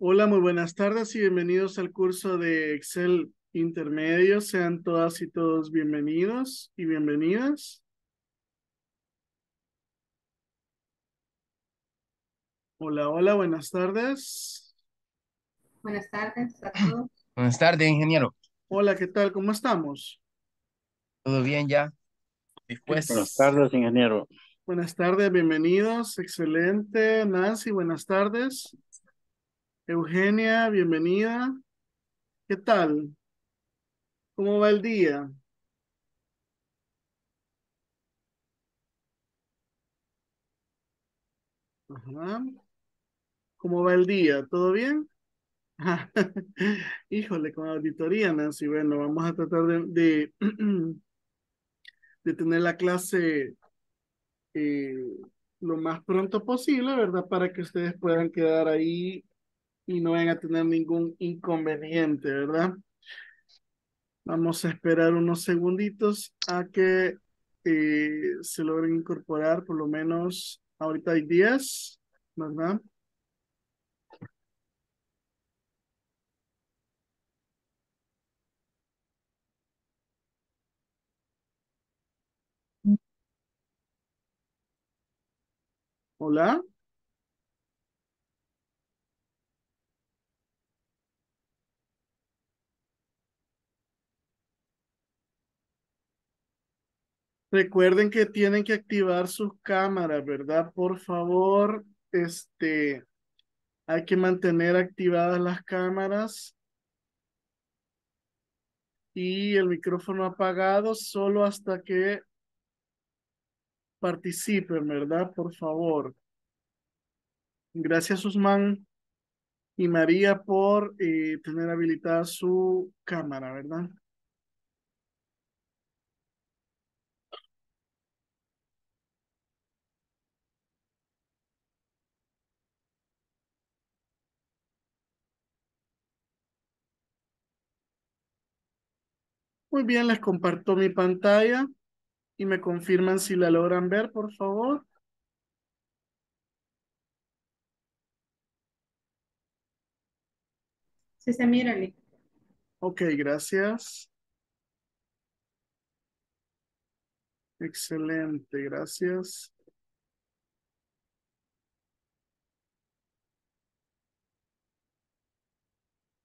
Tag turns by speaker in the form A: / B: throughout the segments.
A: Hola, muy buenas tardes y bienvenidos al curso de Excel intermedio. Sean todas y todos bienvenidos y bienvenidas. Hola, hola, buenas tardes. Buenas tardes a todos. Buenas tardes, ingeniero. Hola, ¿qué tal? ¿Cómo estamos? ¿Todo bien ya? Pues buenas tardes, ingeniero. Buenas tardes, bienvenidos. Excelente. Nancy, buenas tardes. Eugenia, bienvenida. ¿Qué tal? ¿Cómo va el día? Ajá. ¿Cómo va el día? ¿Todo bien? Híjole, con auditoría, Nancy. Bueno, vamos a tratar de, de, tener la clase eh, lo más pronto posible, ¿verdad? Para que ustedes puedan quedar ahí y no van a tener ningún inconveniente, ¿verdad? Vamos a esperar unos segunditos a que eh, se logren incorporar, por lo menos ahorita hay 10, ¿verdad?
B: Mm. Hola.
A: Recuerden que tienen que activar sus cámaras, ¿verdad? Por favor, este, hay que mantener activadas las cámaras y el micrófono apagado solo hasta que participen, ¿verdad? Por favor. Gracias, Usman y María por eh, tener habilitada su cámara, ¿verdad? Muy bien, les comparto mi pantalla y me confirman si la logran ver, por favor. Sí, se mira, Ok, gracias. Excelente, gracias.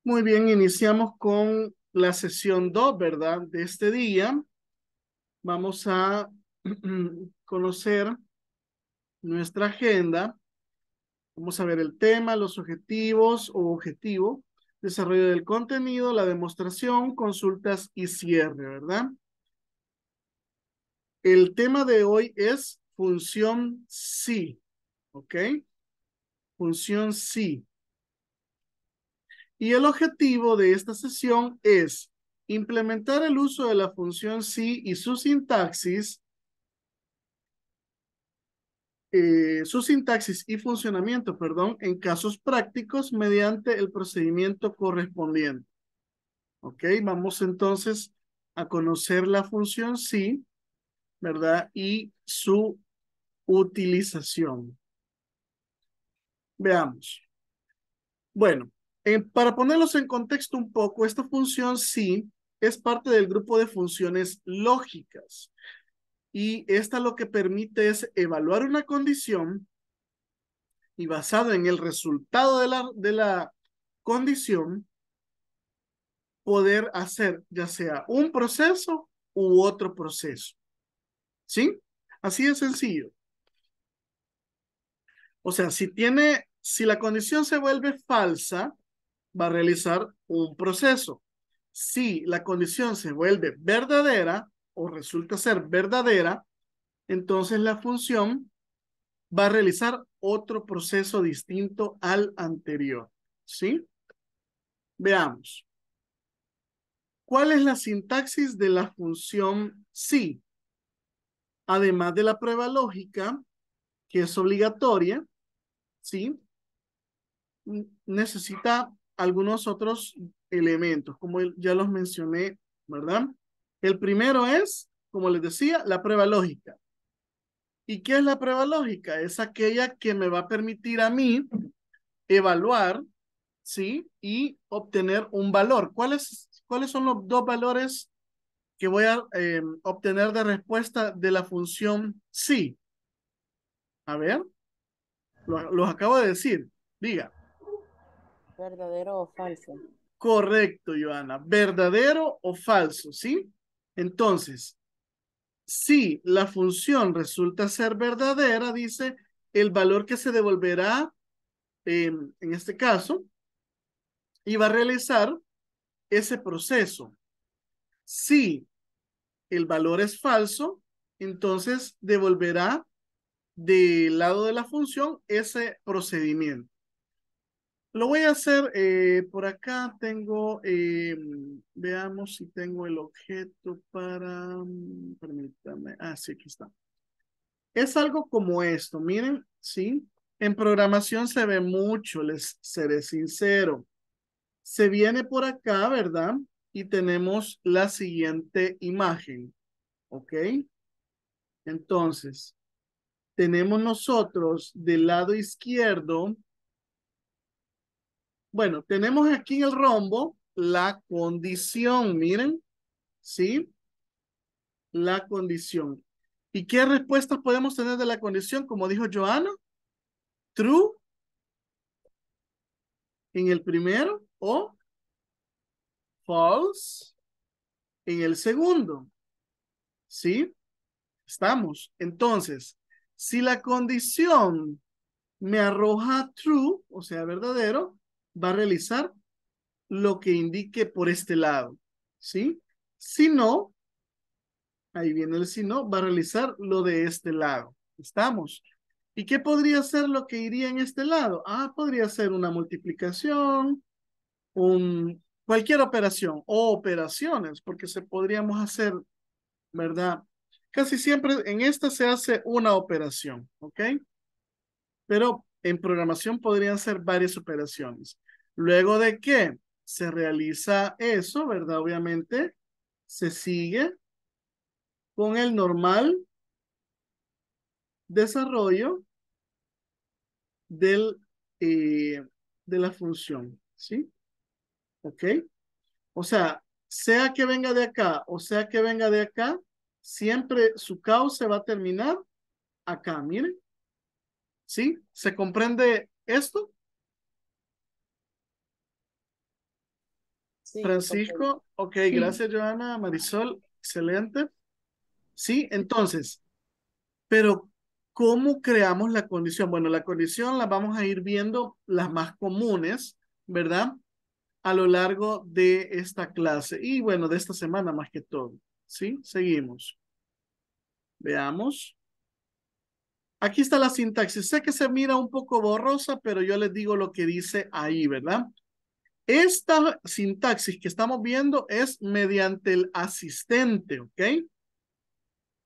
A: Muy bien, iniciamos con la sesión 2, ¿verdad? De este día, vamos a conocer nuestra agenda. Vamos a ver el tema, los objetivos o objetivo, desarrollo del contenido, la demostración, consultas y cierre, ¿verdad? El tema de hoy es función sí, ¿ok? Función sí. Y el objetivo de esta sesión es implementar el uso de la función sí y su sintaxis, eh, su sintaxis y funcionamiento, perdón, en casos prácticos mediante el procedimiento correspondiente. Ok, vamos entonces a conocer la función sí, ¿verdad? Y su utilización. Veamos. Bueno, eh, para ponerlos en contexto un poco, esta función sí es parte del grupo de funciones lógicas. Y esta lo que permite es evaluar una condición y basado en el resultado de la, condición, poder hacer ya sea un proceso u otro proceso. ¿Sí? Así de sencillo. O sea, si tiene, si la condición se vuelve falsa, va a realizar un proceso. Si la condición se vuelve verdadera o resulta ser verdadera, entonces la función va a realizar otro proceso distinto al anterior. ¿Sí? Veamos. ¿Cuál es la sintaxis de la función sí? Además de la prueba lógica, que es obligatoria, ¿sí? Necesita algunos otros elementos, como ya los mencioné, ¿verdad? El primero es, como les decía, la prueba lógica. ¿Y qué es la prueba lógica? Es aquella que me va a permitir a mí evaluar, ¿sí? Y obtener un valor. ¿Cuáles, cuáles son los dos valores que voy a eh, obtener de respuesta de la función sí? A ver, los acabo de decir. Diga. ¿Verdadero o falso? Correcto, Joana. ¿Verdadero o falso? ¿Sí? Entonces, si la función resulta ser verdadera, dice, el valor que se devolverá, em, en este caso, y va a realizar ese proceso. Si el valor es falso, entonces devolverá del lado de la función ese procedimiento. Lo voy a hacer eh, por acá. Tengo, eh, veamos si tengo el objeto para, mm, permítame, ah, sí, aquí está. Es algo como esto, miren, ¿sí? En programación se ve mucho, les seré sincero. Se viene por acá, ¿verdad? Y tenemos la siguiente imagen, ¿ok? Entonces, tenemos nosotros del lado izquierdo, bueno, tenemos aquí en el rombo la condición, miren, ¿sí? La condición. ¿Y qué respuestas podemos tener de la condición? Como dijo Joana, true en el primero o false en el segundo. ¿Sí? Estamos. Entonces, si la condición me arroja true, o sea, verdadero, va a realizar lo que indique por este lado, ¿sí? Si no, ahí viene el si no, va a realizar lo de este lado. ¿Estamos? ¿Y qué podría ser lo que iría en este lado? Ah, podría ser una multiplicación, un, cualquier operación o operaciones, porque se podríamos hacer, ¿verdad? Casi siempre en esta se hace una operación, ¿ok? Pero en programación podrían ser varias operaciones. Luego de que se realiza eso, ¿verdad? Obviamente, se sigue con el normal desarrollo del, eh, de la función, ¿sí? ¿Ok? O sea, sea que venga de acá o sea que venga de acá, siempre su caos se va a terminar acá, miren. ¿Sí? ¿Se comprende esto?
B: Francisco,
A: ok, gracias Joana, Marisol, excelente. Sí, entonces, pero ¿cómo creamos la condición? Bueno, la condición la vamos a ir viendo las más comunes, ¿verdad? A lo largo de esta clase y bueno, de esta semana más que todo. ¿Sí? Seguimos. Veamos. Aquí está la sintaxis. Sé que se mira un poco borrosa, pero yo les digo lo que dice ahí, ¿verdad? Esta sintaxis que estamos viendo es mediante el asistente, ¿ok?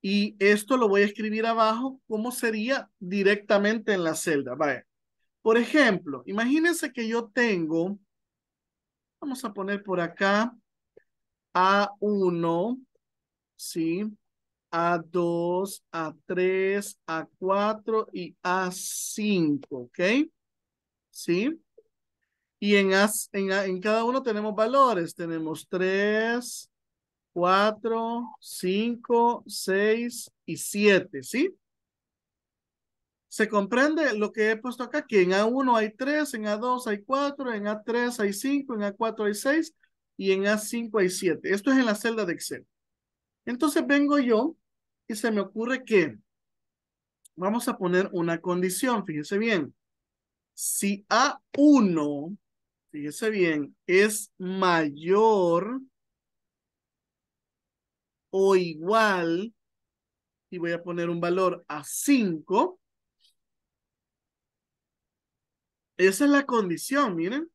A: Y esto lo voy a escribir abajo como sería directamente en la celda. Por ejemplo, imagínense que yo tengo, vamos a poner por acá, A1, ¿sí? A2, A3, A4 y A5, ¿ok? ¿Sí? Y en, cada uno tenemos valores. Tenemos 3, 4, 5, 6 y 7, ¿sí? ¿Se comprende lo que he puesto acá? Que en A1 hay 3, en A2 hay 4, en A3 hay 5, en A4 hay 6 y en A5 hay 7. Esto es en la celda de Excel. Entonces vengo yo y se me ocurre que vamos a poner una condición, fíjese bien. Si A1, fíjese bien, es mayor o igual, y voy a poner un valor a 5, esa es la condición, miren.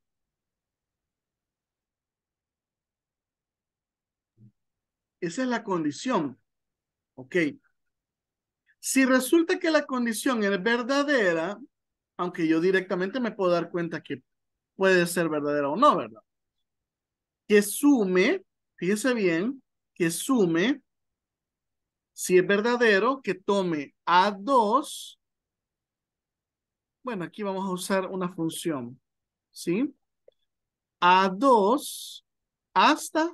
A: Esa es la condición. Ok. Si resulta que la condición es verdadera, aunque yo directamente me puedo dar cuenta que puede ser verdadera o no, ¿verdad? Que sume, fíjese bien, que sume, si es verdadero, que tome A2. Bueno, aquí vamos a usar una función, ¿sí? A2 hasta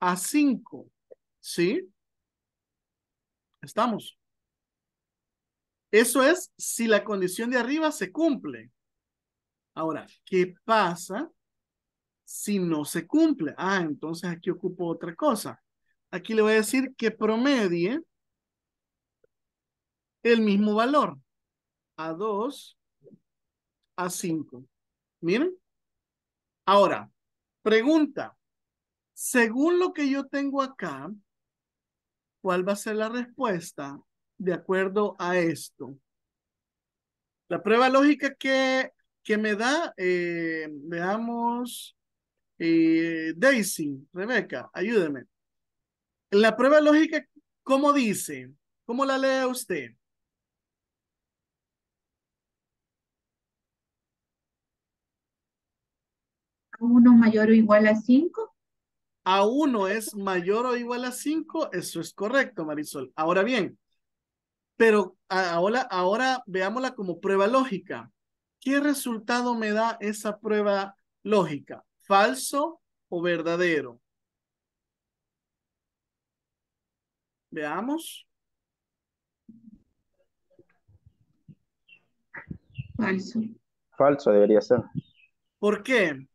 A: A5, ¿sí? ¿Estamos? Eso es si la condición de arriba se cumple. Ahora, ¿qué pasa si no se cumple? Ah, entonces aquí ocupo otra cosa. Aquí le voy a decir que promedie el mismo valor. A 2, a 5. Miren. Ahora, pregunta. Según lo que yo tengo acá, cuál va a ser la respuesta de acuerdo a esto. La prueba lógica que, que me da, veamos, eh, eh, Daisy, Rebeca, ayúdeme. La prueba lógica, ¿cómo dice? ¿Cómo la lee usted?
B: Uno mayor o igual a cinco
A: a 1 es mayor o igual a 5, eso es correcto, Marisol. Ahora bien, pero ahora, ahora veámosla como prueba lógica. ¿Qué resultado me da esa prueba lógica? ¿Falso o verdadero? Veamos. Falso. Falso debería ser. ¿Por qué?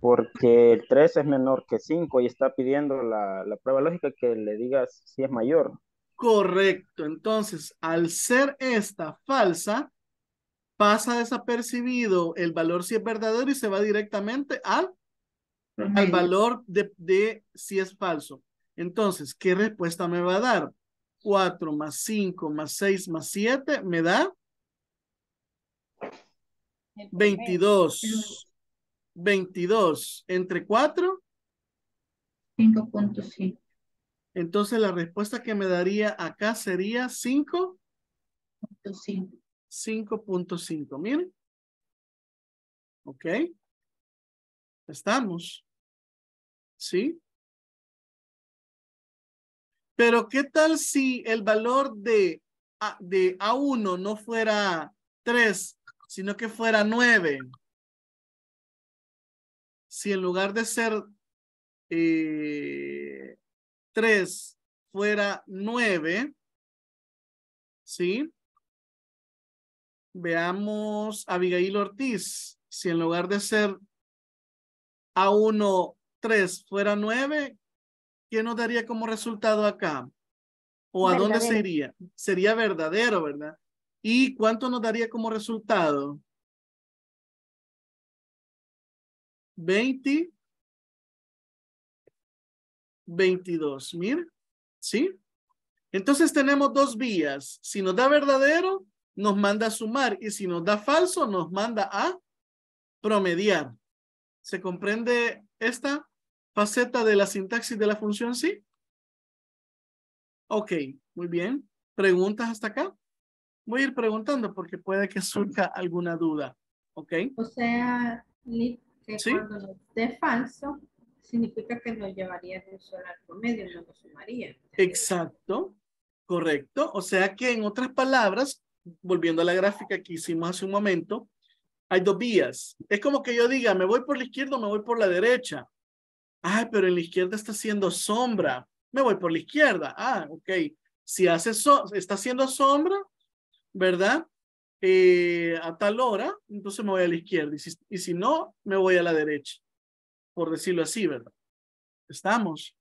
A: porque 3 es menor que 5 y está pidiendo la, prueba lógica que le digas si es mayor. Correcto, entonces al ser esta falsa, pasa desapercibido el valor si es verdadero y se va directamente al, al valor de, de si es falso. Entonces, ¿qué respuesta me va a dar? 4 más 5 más 6 más 7 me da 22. 22 entre 4.
B: 5.5.
A: Entonces la respuesta que me daría acá sería 5.5. 5.5, miren. Ok.
B: Estamos. ¿Sí?
A: Pero ¿qué tal si el valor de, de A1 no fuera 3, sino que fuera 9?
B: si en lugar de ser 3
A: eh, fuera 9, ¿sí? Veamos Abigail Ortiz. Si en lugar de ser A1, 3 fuera 9, ¿qué nos daría como resultado acá?
B: ¿O a dónde dónde sería?
A: Sería verdadero, ¿verdad? ¿Y cuánto nos daría como resultado?
B: 20, 22
A: mil, ¿sí? Entonces tenemos dos vías. Si nos da verdadero, nos manda a sumar y si nos da falso, nos manda a promediar. ¿Se comprende esta faceta de la sintaxis de la función sí? Ok, muy bien. ¿Preguntas hasta acá? Voy a ir preguntando porque puede que surja alguna duda. ¿Ok? O sea, listo
B: que cuando falso, significa que no llevaría de un al promedio, no lo sumaría.
A: Exacto, correcto. O sea que en otras palabras, volviendo a la gráfica que hicimos hace un momento, hay dos vías. Es como que yo diga, me voy por la izquierda o me voy por la derecha. Ah, pero en la izquierda está haciendo sombra. Me voy por la izquierda. Ah, ok. Si hace está haciendo sombra, ¿verdad? Eh, a tal hora, entonces me voy a la izquierda. Y si, no, me voy a la derecha, por decirlo así, ¿verdad? Estamos.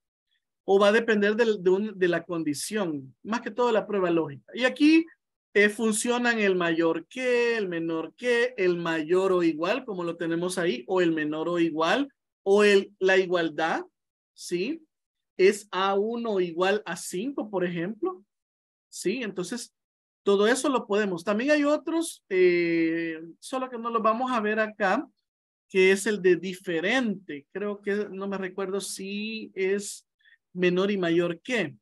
A: O va a depender de, la condición, más que todo la prueba lógica. Y aquí eh, funcionan el mayor que, el menor que, el mayor o igual, como lo tenemos ahí, o el menor o igual, o el, la igualdad, ¿sí? Es A1 igual a 5, por ejemplo, ¿sí? Entonces, todo eso lo podemos. También hay otros, eh, solo que no los vamos a ver acá, que es el de diferente. Creo que no me recuerdo si es menor y mayor que,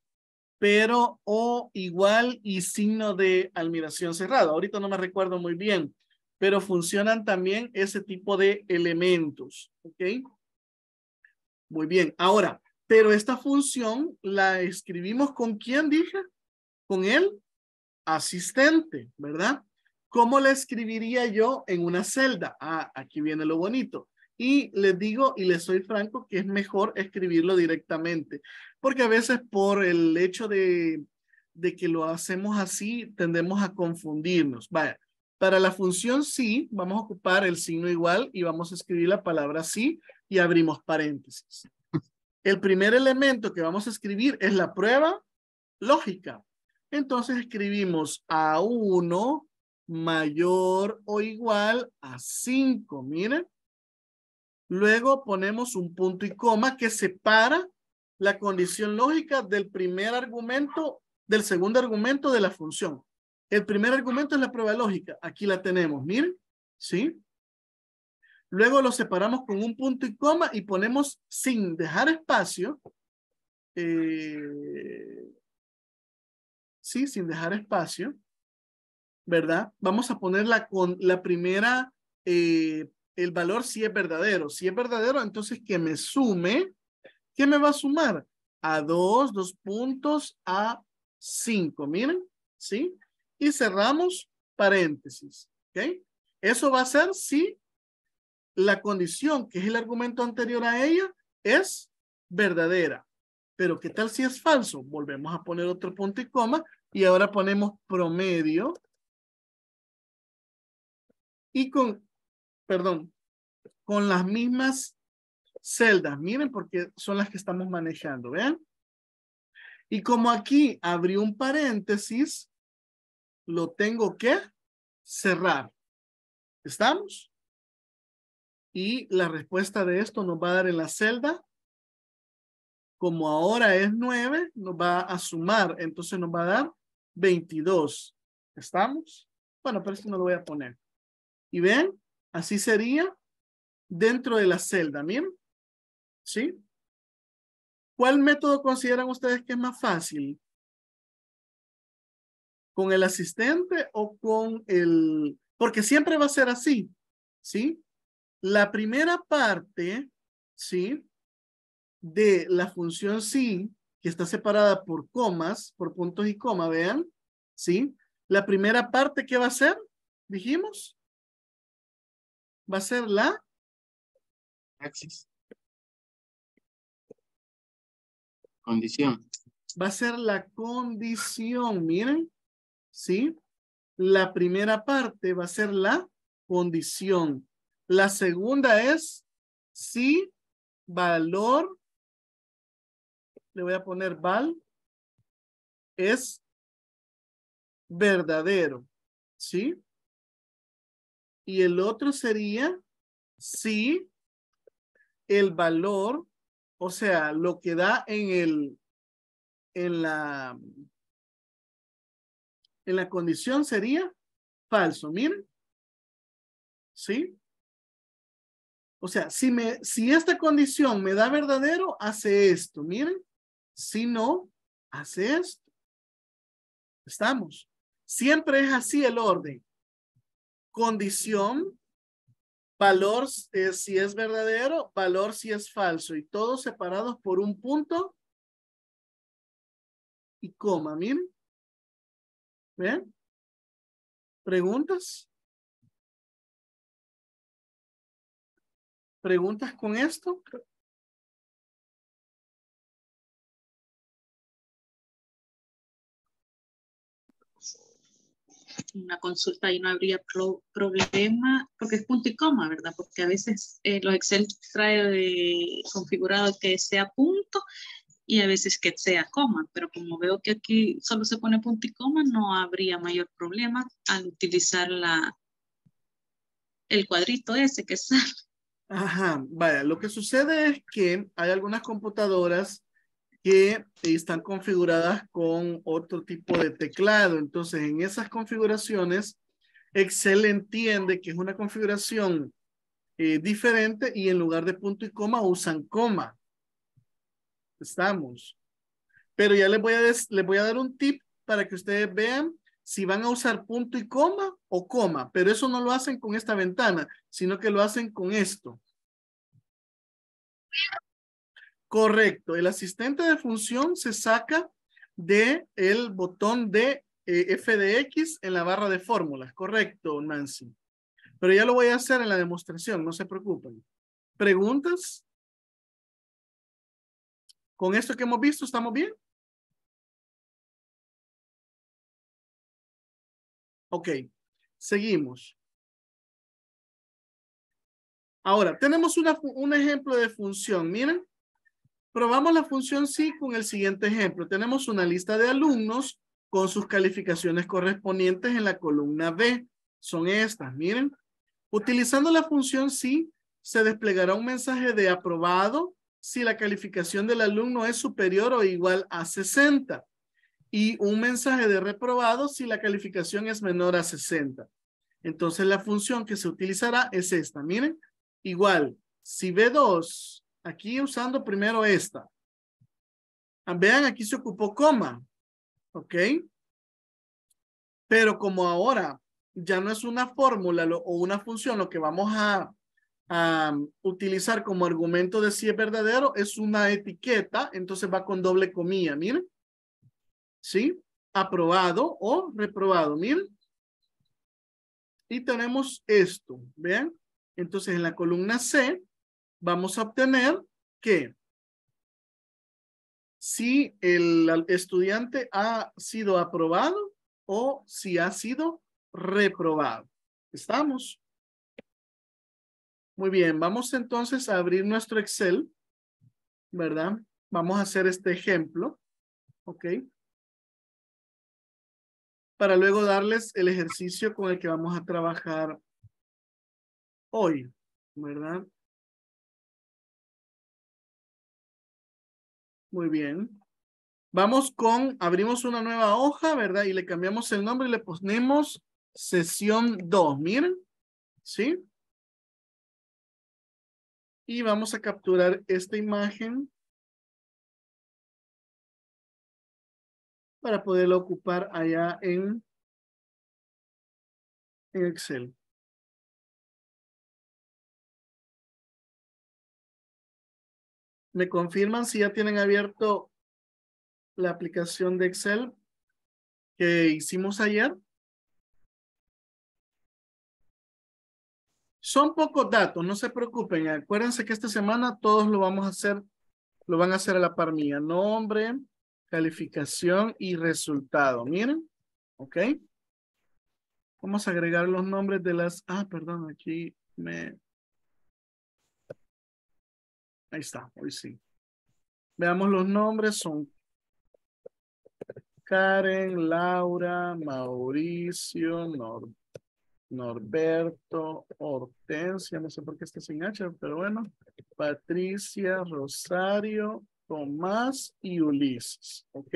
A: pero o igual y signo de admiración cerrado. Ahorita no me recuerdo muy bien, pero funcionan también ese tipo de elementos. ¿Ok? Muy bien. Ahora, pero esta función la escribimos con quién dije? Con él? asistente, ¿verdad? ¿Cómo le escribiría yo en una celda? Ah, aquí viene lo bonito. Y les digo y les soy franco que es mejor escribirlo directamente, porque a veces por el hecho de, de que lo hacemos así, tendemos a confundirnos. Vaya, para la función sí, vamos a ocupar el signo igual y vamos a escribir la palabra sí y abrimos paréntesis. El primer elemento que vamos a escribir es la prueba lógica. Entonces escribimos a 1 mayor o igual a 5, miren. Luego ponemos un punto y coma que separa la condición lógica del primer argumento, del segundo argumento de la función. El primer argumento es la prueba lógica. Aquí la tenemos, miren, ¿sí? Luego lo separamos con un punto y coma y ponemos sin dejar espacio eh, ¿sí? Sin dejar espacio, ¿verdad? Vamos a ponerla con la primera, eh, el valor si es verdadero. Si es verdadero, entonces que me sume, ¿qué me va a sumar? A 2, dos puntos, a 5, miren, ¿sí? Y cerramos paréntesis, ¿ok? Eso va a ser si la condición, que es el argumento anterior a ella, es verdadera. Pero ¿qué tal si es falso? Volvemos a poner otro punto y coma y ahora ponemos promedio. Y con, perdón, con las mismas celdas. Miren porque son las que estamos manejando, ¿vean? Y como aquí abrí un paréntesis, lo tengo
B: que cerrar. ¿Estamos? Y la
A: respuesta de esto nos va a dar en la celda. Como ahora es 9, nos va a sumar. Entonces nos va a dar 22. ¿Estamos? Bueno, pero esto no lo voy a poner. ¿Y ven? Así sería dentro
B: de la celda, ¿bien? ¿Sí? ¿Cuál método consideran ustedes
A: que es más fácil? ¿Con el asistente o con el...? Porque siempre va a ser así, ¿sí? La primera parte, ¿sí? De la función sí que está separada por comas, por puntos y coma, vean, ¿sí? La primera parte, ¿qué va a ser? Dijimos. Va a ser la...
B: Axis. Condición.
A: Va a ser la condición, miren, ¿sí? La primera parte va a ser la condición. La segunda es si valor le voy a poner
B: val, es verdadero,
A: ¿sí? Y el otro sería si el valor, o sea, lo que da en el, en la, en la condición sería
B: falso, miren. ¿Sí? O sea,
A: si, me, si esta condición me da verdadero, hace esto, miren. Si no, hace esto. Estamos. Siempre es así el orden. Condición, valor eh, si es verdadero, valor si es falso. Y todos separados por un punto
B: y coma, miren. ¿Ven? ¿Preguntas? ¿Preguntas con esto? una consulta y no habría problema, porque es punto y coma, ¿verdad? Porque a veces eh, los Excel trae de, configurado que sea punto y a veces que sea coma, pero como veo que aquí solo se pone punto y coma, no habría mayor problema al utilizar la, el cuadrito ese que sale.
A: Ajá, vaya, lo que sucede es que hay algunas computadoras que están configuradas con otro tipo de teclado. Entonces, en esas configuraciones, Excel entiende que es una configuración eh, diferente y en lugar de punto y coma usan coma. Estamos. Pero ya les voy, a les voy a dar un tip para que ustedes vean si van a usar punto y coma o coma. Pero eso no lo hacen con esta ventana, sino que lo hacen con esto. Correcto. El asistente de función se saca del el botón de eh, f de x en la barra de fórmulas. Correcto, Nancy. Pero ya lo voy a hacer en la demostración, no se preocupen. ¿Preguntas? ¿Con esto que hemos visto estamos bien? Ok, seguimos. Ahora, tenemos un ejemplo de función. Miren, Probamos la función sí con el siguiente ejemplo. Tenemos una lista de alumnos con sus calificaciones correspondientes en la columna B. Son estas, miren. Utilizando la función sí, se desplegará un mensaje de aprobado si la calificación del alumno es superior o igual a 60 y un mensaje de reprobado si la calificación es menor a 60. Entonces la función que se utilizará es esta, miren, igual, si B2 Aquí usando primero esta. Ah, vean, aquí se ocupó coma. ¿Ok? Pero como ahora ya no es una fórmula o una función lo que vamos a, a utilizar como argumento de si es verdadero, es una etiqueta, entonces va con doble comilla, miren. ¿Sí? Aprobado o reprobado, miren. Y tenemos esto, vean. Entonces en la columna C vamos a obtener que si el estudiante ha sido aprobado o si ha sido reprobado. ¿Estamos? Muy bien, vamos entonces a abrir nuestro Excel, ¿verdad? Vamos a hacer este ejemplo, ¿ok? Para luego darles el ejercicio
B: con el que vamos a trabajar hoy, ¿verdad? Muy bien.
A: Vamos con, abrimos una nueva hoja, ¿verdad? Y le cambiamos el nombre y le ponemos sesión 2. Miren, ¿sí?
B: Y vamos a capturar esta imagen para poderla ocupar allá en, en Excel. ¿Me confirman si ya tienen abierto la aplicación de Excel que hicimos ayer?
A: Son pocos datos, no se preocupen. Acuérdense que esta semana todos lo vamos a hacer, lo van a hacer a la par mía. Nombre, calificación y resultado. Miren, ok. Vamos a agregar los nombres de las, ah, perdón, aquí me Ahí está, hoy sí. Veamos los nombres, son Karen, Laura, Mauricio, Norberto, Hortensia, no sé por qué está sin H, pero bueno, Patricia, Rosario, Tomás y Ulises, ¿ok?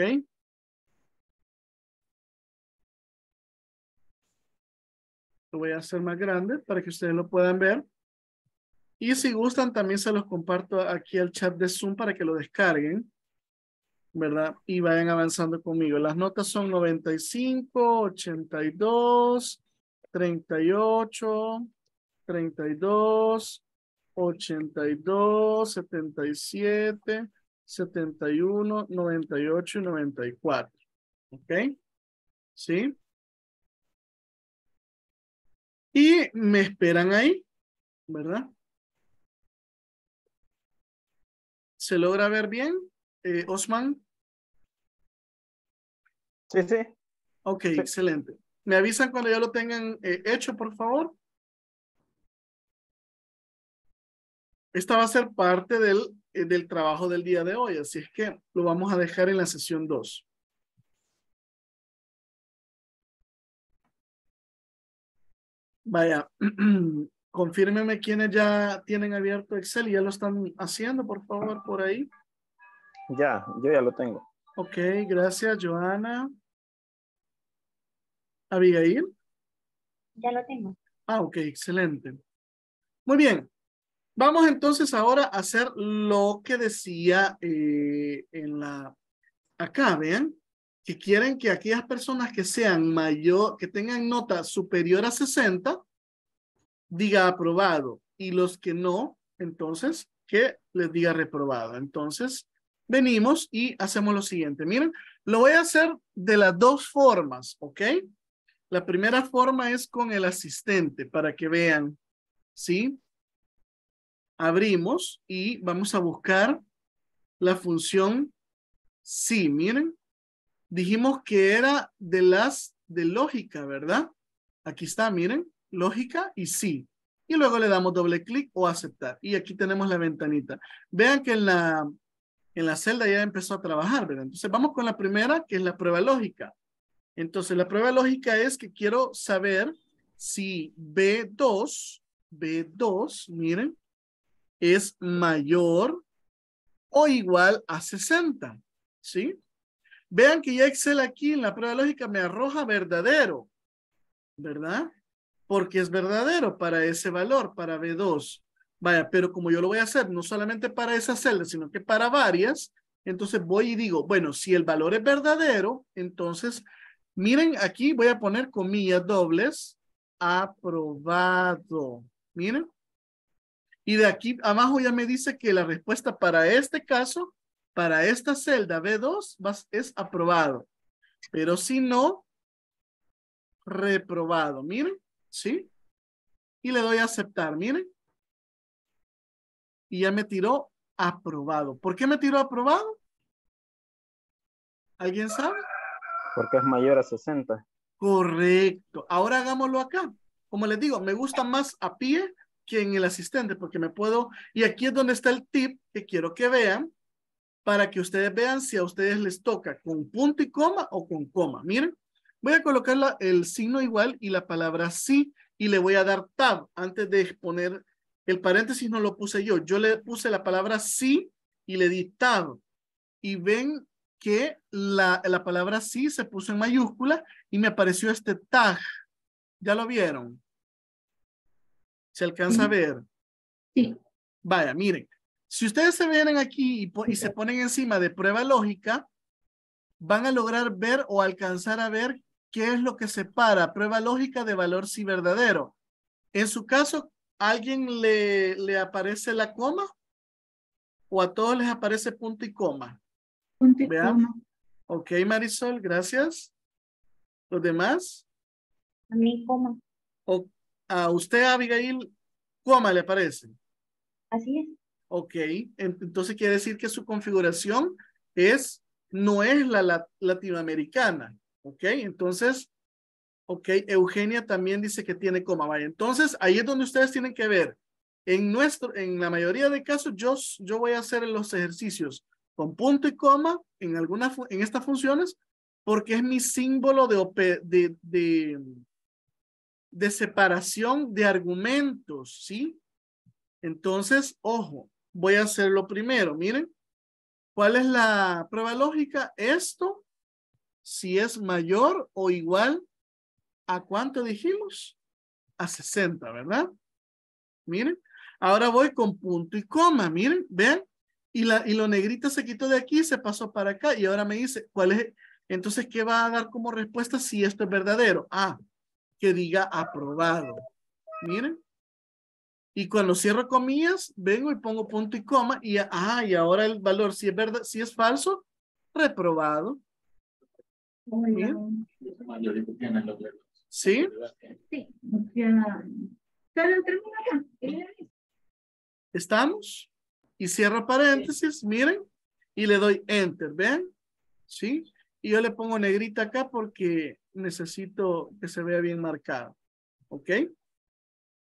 A: Lo voy a hacer más grande para que ustedes lo puedan ver. Y si gustan, también se los comparto aquí al chat de Zoom para que lo descarguen, ¿verdad? Y vayan avanzando conmigo. Las notas son 95, 82, 38, 32, 82, 77, 71, 98 y 94. ¿Ok? ¿Sí?
B: Y me esperan ahí, ¿verdad? ¿Se logra ver bien, eh, Osman? Sí, sí. Ok, excelente. ¿Me avisan cuando ya lo
A: tengan eh, hecho, por favor? Esta va a ser parte del, eh, del trabajo del día de hoy, así es que lo vamos a dejar en la
B: sesión 2.
A: Vaya, confírmeme quiénes ya tienen abierto Excel y ya lo están haciendo, por favor, por ahí. Ya, yo ya lo tengo. Ok, gracias, Joana. Abigail. Ya lo tengo. Ah, ok, excelente. Muy bien. Vamos entonces ahora a hacer lo que decía eh, en la... Acá, vean, que quieren que aquellas personas que sean mayor, que tengan nota superior a 60, diga aprobado y los que no, entonces que les diga reprobado. Entonces, venimos y hacemos lo siguiente. Miren, lo voy a hacer de las dos formas, ¿ok? La primera forma es con el asistente para que vean, ¿sí? Abrimos y vamos a buscar la función sí, miren. Dijimos que era de las de lógica, ¿verdad? Aquí está, miren lógica y sí. Y luego le damos doble clic o aceptar. Y aquí tenemos la ventanita. Vean que en la, en la celda ya empezó a trabajar, ¿verdad? Entonces vamos con la primera, que es la prueba lógica. Entonces la prueba lógica es que quiero saber si B2, B2, miren, es mayor o igual a 60, ¿sí? Vean que ya Excel aquí en la prueba lógica me arroja verdadero, ¿verdad? porque es verdadero para ese valor, para B2. Vaya, pero como yo lo voy a hacer no solamente para esa celda, sino que para varias, entonces voy y digo, bueno, si el valor es verdadero, entonces miren aquí voy a poner comillas dobles, aprobado. Miren. Y de aquí abajo ya me dice que la respuesta para este caso, para esta celda B2 es aprobado. Pero si no, reprobado. Miren. ¿sí? Y le doy a aceptar, miren. Y ya me tiró aprobado. ¿Por qué me tiró aprobado? ¿Alguien sabe? Porque es mayor a 60. Correcto. Ahora hagámoslo acá. Como les digo, me gusta más a pie que en el asistente porque me puedo... Y aquí es donde está el tip que quiero que vean para que ustedes vean si a ustedes les toca con punto y coma o con coma. Miren. Voy a colocar el signo igual y la palabra sí y le voy a dar tab antes de poner el paréntesis no lo puse yo. Yo le puse la palabra sí y le di tab. Y ven que la, la palabra sí se puso en mayúscula y me apareció este tag. ¿Ya lo vieron? ¿Se alcanza a ver? Sí. Vaya, miren. Si ustedes se vienen aquí y, y se ponen encima de prueba lógica, van a lograr ver o alcanzar a ver qué es lo que separa prueba lógica de valor si verdadero. En su caso, ¿alguien le, le aparece la coma? ¿O a todos les aparece punto y coma? Punto y coma. Ok, Marisol, gracias. ¿Los demás? A mí, coma. a usted, Abigail, coma le aparece. Así es. Ok, entonces quiere decir que su configuración es, no es la latinoamericana. ¿Ok? Entonces, ok, Eugenia también dice que tiene coma. Vaya, entonces ahí es donde ustedes tienen que ver. En nuestro, en la mayoría de casos, yo, yo voy a hacer los ejercicios con punto y coma en algunas, en estas funciones, porque es mi símbolo de, de, de, de separación de argumentos, ¿sí? Entonces, ojo, voy a hacerlo primero. Miren, ¿cuál es la prueba lógica? Esto si es mayor o igual a cuánto dijimos? A 60, ¿verdad? Miren, ahora voy con punto y coma, miren, ven y, la, y lo negrito se quitó de aquí, se pasó para acá y ahora me dice, ¿cuál es? Entonces, ¿qué va a dar como respuesta si esto es verdadero? Ah, que diga aprobado. Miren. Y cuando cierro comillas, vengo y pongo punto y coma y, ah, y ahora el valor, si es verdad, si es falso, reprobado. Sí. estamos Y cierro paréntesis, miren, y le doy enter, ¿ven? ¿Sí? Y yo le pongo negrita acá porque necesito que se vea bien marcado. ¿Ok?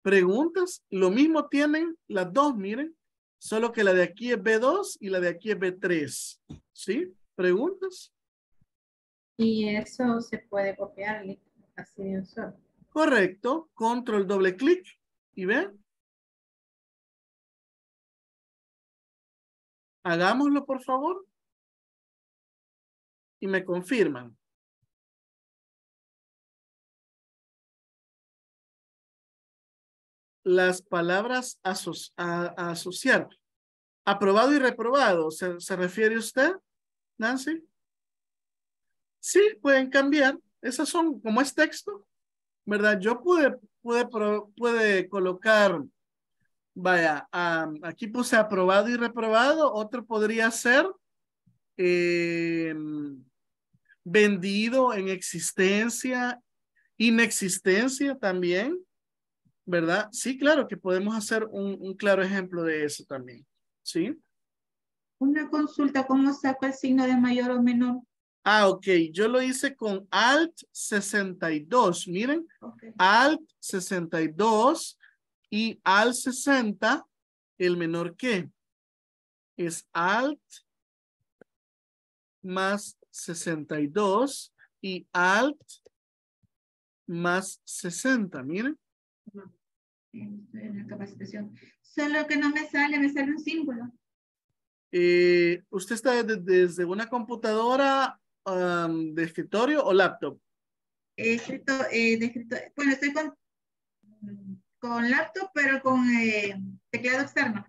A: Preguntas, lo mismo tienen las dos, miren, solo que la de aquí es B2 y la de aquí es B3. ¿Sí? Preguntas.
B: Y eso se puede copiar así de un Correcto. Control doble clic y ven. Hagámoslo, por favor. Y me confirman.
A: Las palabras a, asociar. Aprobado y reprobado. ¿Se refiere usted, Nancy? Sí, pueden cambiar. Esas son, como es texto, ¿verdad? Yo pude, pude, pude colocar, vaya, aquí puse aprobado y reprobado. Otro podría ser em, vendido en existencia, inexistencia también, ¿verdad? Sí, claro que podemos hacer un, un claro ejemplo de eso también, ¿sí? Una consulta, ¿cómo saco el signo de mayor o menor? Ah, ok. Yo lo hice con Alt 62. Miren. Alt 62 y Alt 60, el menor que. Es Alt más 62 y Alt más 60. Miren. En la capacitación.
B: Solo que no me sale, me sale un símbolo.
A: Eh, ¿Usted está desde, desde una computadora de escritorio o laptop? Eh, bueno, estoy con, con laptop, pero con eh, teclado externo.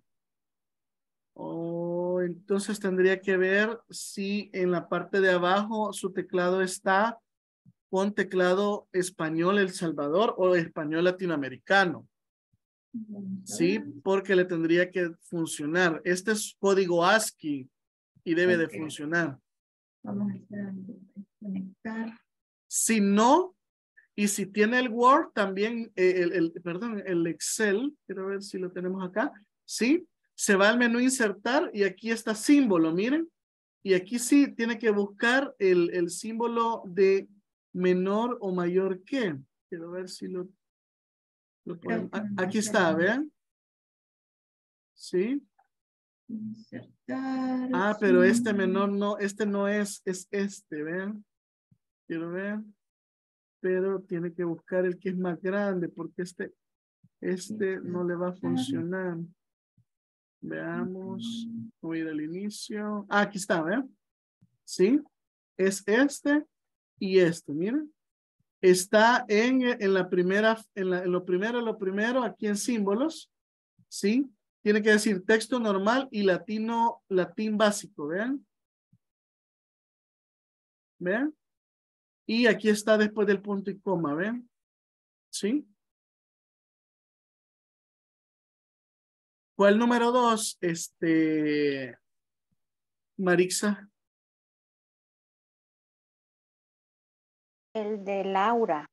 A: Oh, entonces tendría que ver si en la parte de abajo su teclado está con teclado español El Salvador o español latinoamericano. Sí, porque le tendría que funcionar. Este es código ASCII y debe de funcionar. Vamos a esperar. Pues, conectar. Si no, y si tiene el Word, también, eh, el, perdón, el Excel, quiero ver si lo tenemos acá, ¿sí? Se va al menú insertar y aquí está símbolo, miren. Y aquí sí tiene que buscar el, el símbolo de menor o mayor que. Quiero ver si lo... lo aquí está, vean. ¿Sí?
B: Ah, pero este menor
A: no, este no es, es este, vean. Quiero ver. Pero tiene que buscar el que es más grande porque este, este, este no le va a funcionar. Veamos. Mm. Voy al inicio. Ah, aquí está, vean. ¿Sí? Es este y este, miren. Está en, en la primera, en, en lo primero, lo primero, aquí en símbolos. ¿Sí? Tiene que decir texto normal y latino, latín básico, ¿vean?
B: ¿Ven? Y aquí está después del punto y coma, ¿ven? ¿Sí? ¿Cuál número dos? Este, Marixa. El de Laura.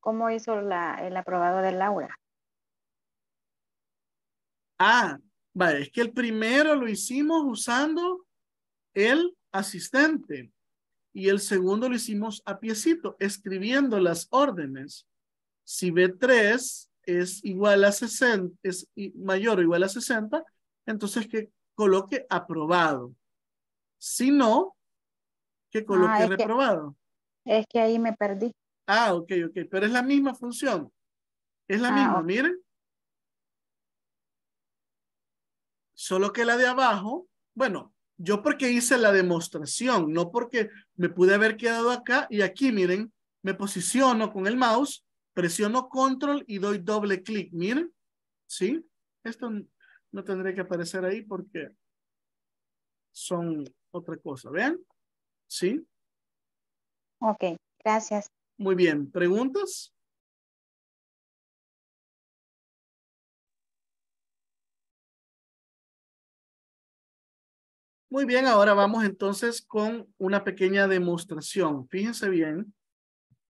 B: ¿Cómo
A: hizo la, el aprobado de Laura? Ah, vale, es que el primero lo hicimos usando el asistente y el segundo lo hicimos a piecito, escribiendo las órdenes. Si B3 es igual a 60, es mayor o igual a 60, entonces que coloque aprobado. Si no, que ah, coloque reprobado. es que ahí me perdí. Ah, ok, ok, pero es la misma función. Es la ah, misma, miren. Solo que la de abajo, bueno, yo porque hice la demostración, no porque me pude haber quedado acá y aquí, miren, me posiciono con el mouse, presiono control y doy doble clic, miren, ¿sí? Esto no tendría que aparecer ahí porque son otra cosa, ¿Ven? ¿Sí? Ok, gracias. Muy bien, ¿preguntas?
B: Muy bien, ahora vamos entonces con
A: una pequeña demostración. Fíjense bien,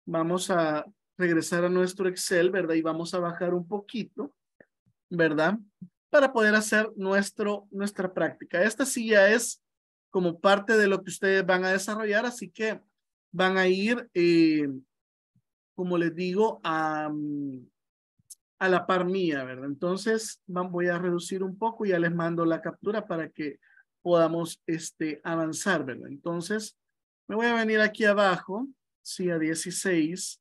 A: vamos a regresar a nuestro Excel, ¿verdad? Y vamos a bajar un poquito, ¿verdad? Para poder hacer nuestro, nuestra práctica. Esta sí ya es como parte de lo que ustedes van a desarrollar, así que van a ir, eh, como les digo, a, a la par mía, ¿verdad? Entonces voy a reducir un poco y ya les mando la captura para que podamos este, avanzar, ¿verdad? Entonces, me voy a venir aquí abajo, sí, a 16,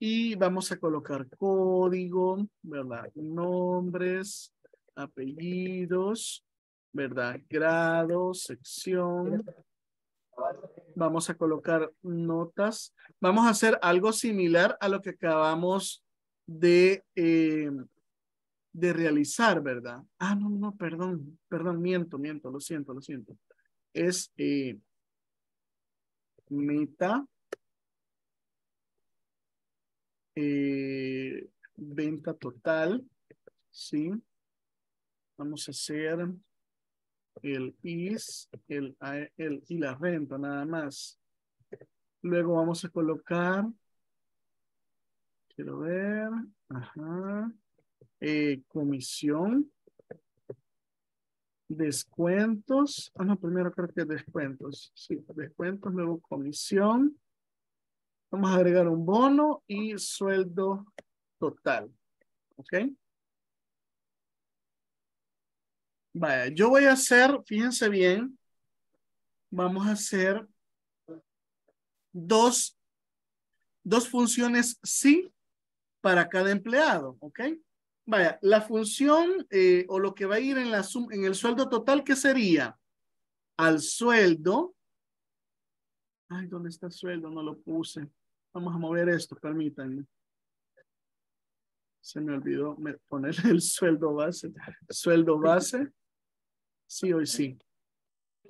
A: y vamos a colocar código, ¿verdad? Nombres, apellidos, ¿verdad? Grado, sección. Vamos a colocar notas. Vamos a hacer algo similar a lo que acabamos de eh, de realizar, ¿verdad? Ah, no, no, perdón, perdón, miento, miento, lo siento, lo siento. Es eh, meta eh, venta total, ¿sí? Vamos a hacer el is el, el, y la renta nada más. Luego vamos a colocar, quiero ver, ajá, eh, comisión, descuentos, ah no, primero creo que descuentos, sí, descuentos, luego comisión, vamos a agregar un bono y sueldo total, ¿ok? Vaya, yo voy a hacer, fíjense bien, vamos a hacer dos, dos funciones sí para cada empleado, ¿ok? Vaya, la función eh, o lo que va a ir en, la en el sueldo total, ¿qué sería? Al sueldo. Ay, ¿dónde está el sueldo? No lo puse. Vamos a mover esto, permítanme. Se me olvidó poner el sueldo base. Sueldo base. Sí, hoy sí.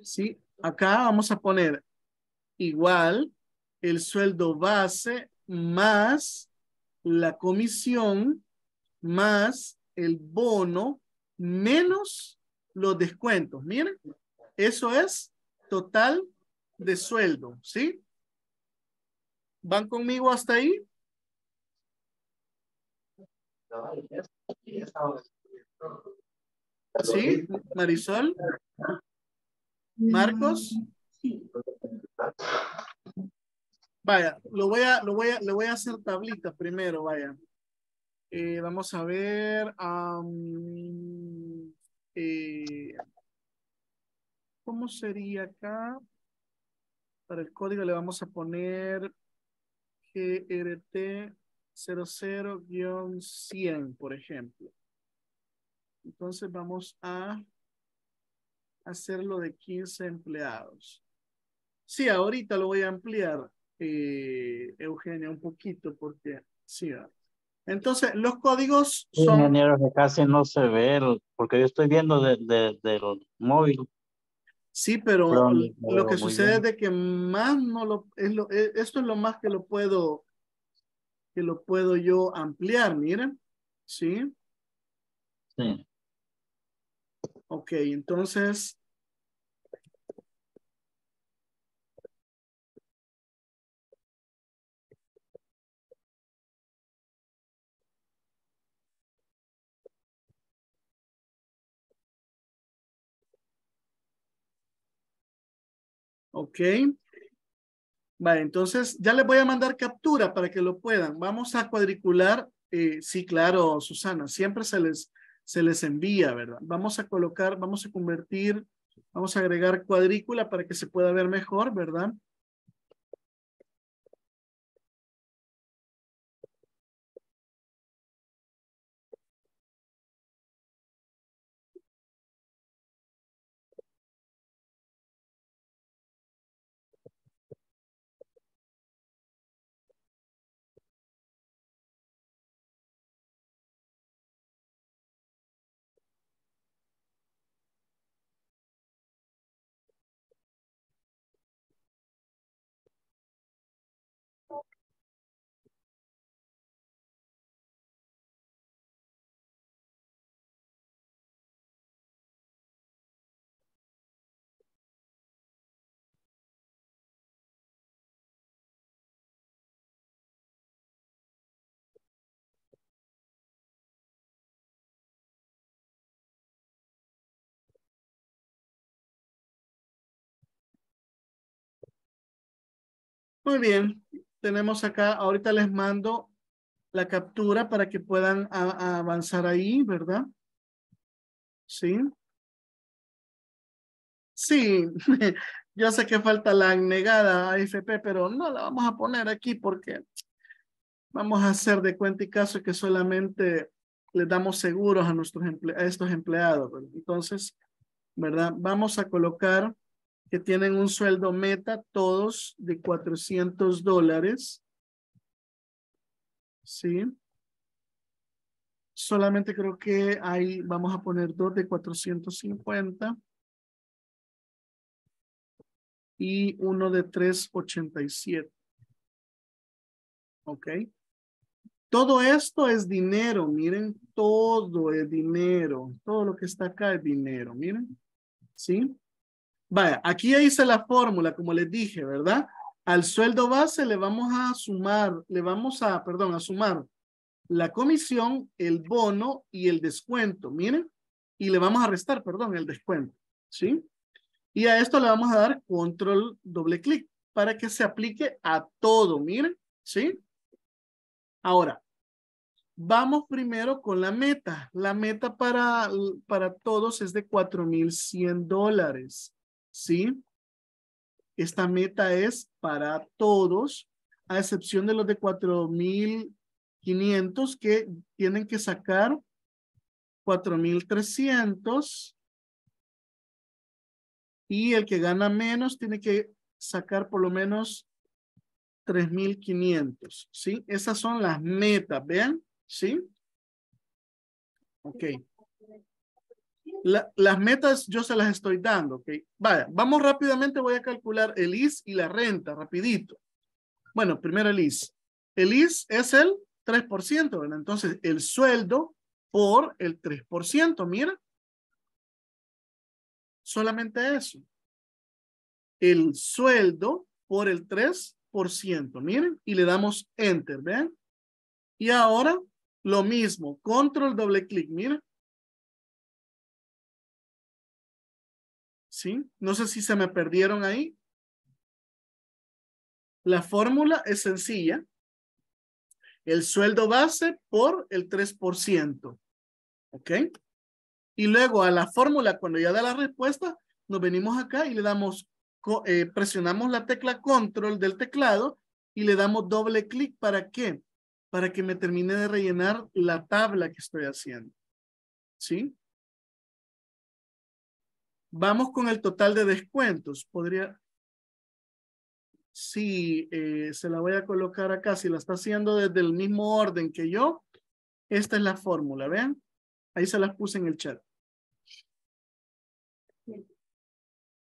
A: Sí, acá vamos a poner igual el sueldo base más la comisión más el bono menos los descuentos. Miren, eso es total de sueldo, ¿sí? ¿Van conmigo hasta ahí? ¿Sí? Marisol? ¿Marcos? Vaya, lo voy a, lo voy voy a hacer tablita primero, vaya. Eh, vamos a ver. Eh, ¿Cómo sería acá? Para el código le vamos a poner GRT 00-100, por ejemplo. Entonces vamos a hacerlo de 15 empleados. Sí, ahorita lo voy a ampliar, eh, Eugenia, un poquito porque sí, entonces, los códigos son... Ingeniero, que casi no se ve, porque yo estoy viendo de, de, del móvil. Sí, pero, lo, que sucede es de que más no lo, es lo... Eh, esto es lo más que lo puedo... Que lo puedo yo ampliar, miren. ¿Sí? Sí. Ok, entonces... Ok. Vale, entonces ya les voy a mandar captura para que lo puedan. Vamos a cuadricular. Eh, sí, claro, Susana, siempre se les, se les envía, ¿verdad? Vamos a colocar, vamos a convertir, vamos a agregar cuadrícula para que se pueda ver mejor, ¿verdad? Muy bien, tenemos acá, ahorita les mando la captura para que puedan avanzar ahí, ¿verdad? Sí. Sí, yo sé que falta la negada AFP, pero no la vamos a poner aquí porque vamos a hacer de cuenta y caso que solamente le damos seguros a, nuestros a estos empleados. Entonces, ¿verdad? Vamos a colocar que tienen un sueldo meta todos de 400 dólares. ¿Sí? Solamente creo que hay vamos a poner dos de 450 y uno de 387. ¿Ok? Todo esto es dinero, miren, todo es dinero. Todo lo que está acá es dinero, miren. ¿Sí? Vaya, aquí hice la fórmula, como les dije, ¿verdad? Al sueldo base le vamos a sumar, le vamos a, perdón, a sumar la comisión, el bono y el descuento, miren, y le vamos a restar, perdón, el descuento, ¿sí? Y a esto le vamos a dar control doble clic para que se aplique a todo, miren, ¿sí? Ahora, vamos primero con la meta. La meta para, para todos es de 4,100 dólares. ¿sí? Esta meta es para todos, a excepción de los de 4,500 que tienen que sacar 4,300 y el que gana menos tiene que sacar por lo menos 3,500, ¿sí? Esas son las metas, ¿vean? ¿Sí? Ok las metas yo se las estoy dando, ¿ok? Vaya, vamos rápidamente, voy a calcular el IS y la renta, rapidito. Bueno, primero el IS. El IS es el 3%, ¿verdad? Entonces, el sueldo por el 3%, mira. Solamente eso. El sueldo por el 3%, miren, y le damos Enter, ¿ven? Y ahora, lo mismo, control doble clic, mira.
B: ¿sí? No sé si se me perdieron ahí.
A: La fórmula es sencilla. El sueldo base por el 3%. ¿Ok? Y luego a la fórmula, cuando ya da la respuesta, nos venimos acá y le damos, eh, presionamos la tecla control del teclado y le damos doble clic. ¿Para qué? Para que me termine de rellenar la tabla que estoy haciendo. ¿Sí? Vamos con el total de descuentos. Podría, si sí, eh, se la voy a colocar acá, si la está haciendo desde el mismo orden que yo, esta es la fórmula, ¿ven? Ahí se las puse en el chat.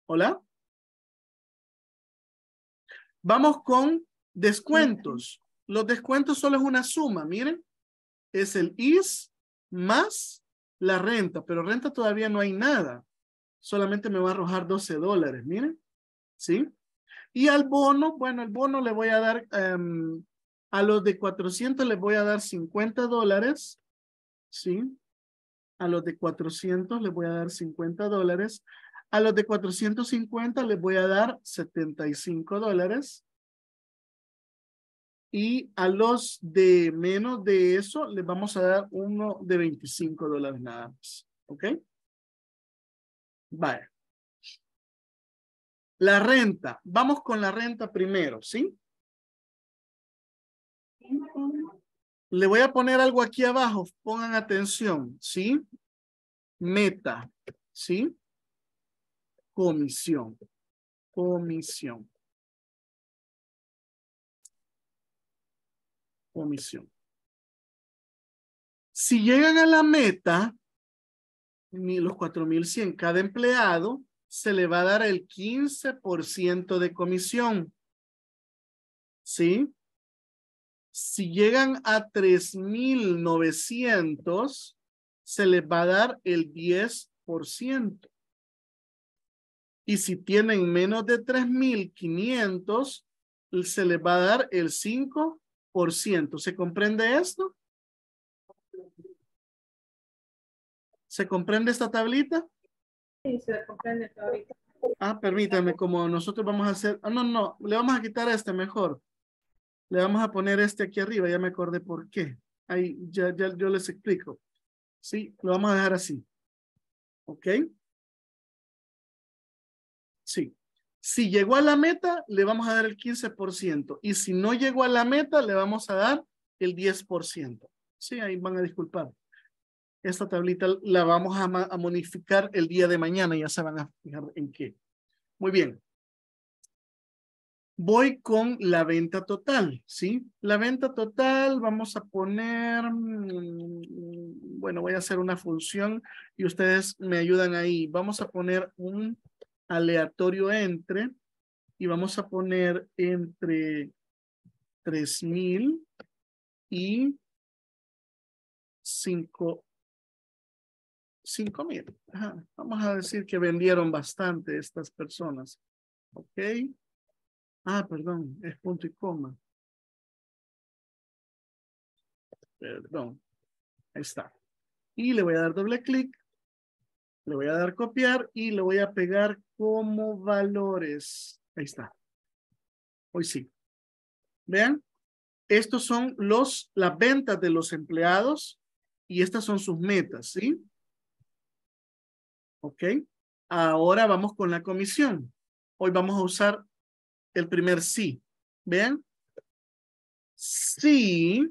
A: ¿Hola? Vamos con descuentos. Los descuentos solo es una suma, miren. Es el IS más la renta, pero renta todavía no hay nada solamente me va a arrojar 12 dólares, miren, ¿sí? Y al bono, bueno, el bono le voy a dar, em, a los de 400 les voy a dar 50 dólares, ¿sí? A los de 400 les voy a dar 50 dólares. A los de 450 les voy a dar 75 dólares. Y a los de menos de eso les vamos a dar uno de 25 dólares nada más. ¿Ok?
B: Vale. La renta. Vamos con la renta primero, ¿sí? Le voy a poner
A: algo aquí abajo. Pongan atención, ¿sí? Meta, ¿sí? Comisión. Comisión. Comisión. Si llegan a la meta, los 4.100. Cada empleado se le va a dar el 15% de comisión. ¿Sí? Si llegan a 3.900, se les va a dar el 10%. Y si tienen menos de 3.500, se les va a dar el 5%. ¿Se comprende esto? ¿Se comprende esta tablita?
B: Sí, se comprende
A: Ah, permítame, como nosotros vamos a hacer... Ah, no, no, le vamos a quitar este mejor. Le vamos a poner este aquí arriba, ya me acordé por qué. Ahí, ya, ya yo les explico. Sí, lo vamos a dejar así. ¿Ok? Sí. Si llegó a la meta, le vamos a dar el 15%. Y si no llegó a la meta, le vamos a dar el 10%. Sí, ahí van a disculpar esta tablita la vamos a, modificar el día de mañana. Ya se van a fijar en qué. Muy bien. Voy con la venta total, ¿sí? La venta total vamos a poner, mm, bueno, voy a hacer una función y ustedes me ayudan ahí. Vamos a poner un aleatorio entre y vamos a poner entre 3000 y
B: 5 5000. mil. Vamos a decir que vendieron bastante estas personas. Ok. Ah, perdón, es punto y coma. Perdón.
A: Ahí está. Y le voy a dar doble clic. Le voy a dar copiar y le voy a pegar como valores. Ahí está. Hoy sí. Vean, estos son los, las ventas de los empleados y estas son sus metas, ¿sí? ¿Ok? Ahora vamos con la comisión. Hoy vamos a usar el primer sí. ¿Vean? Sí.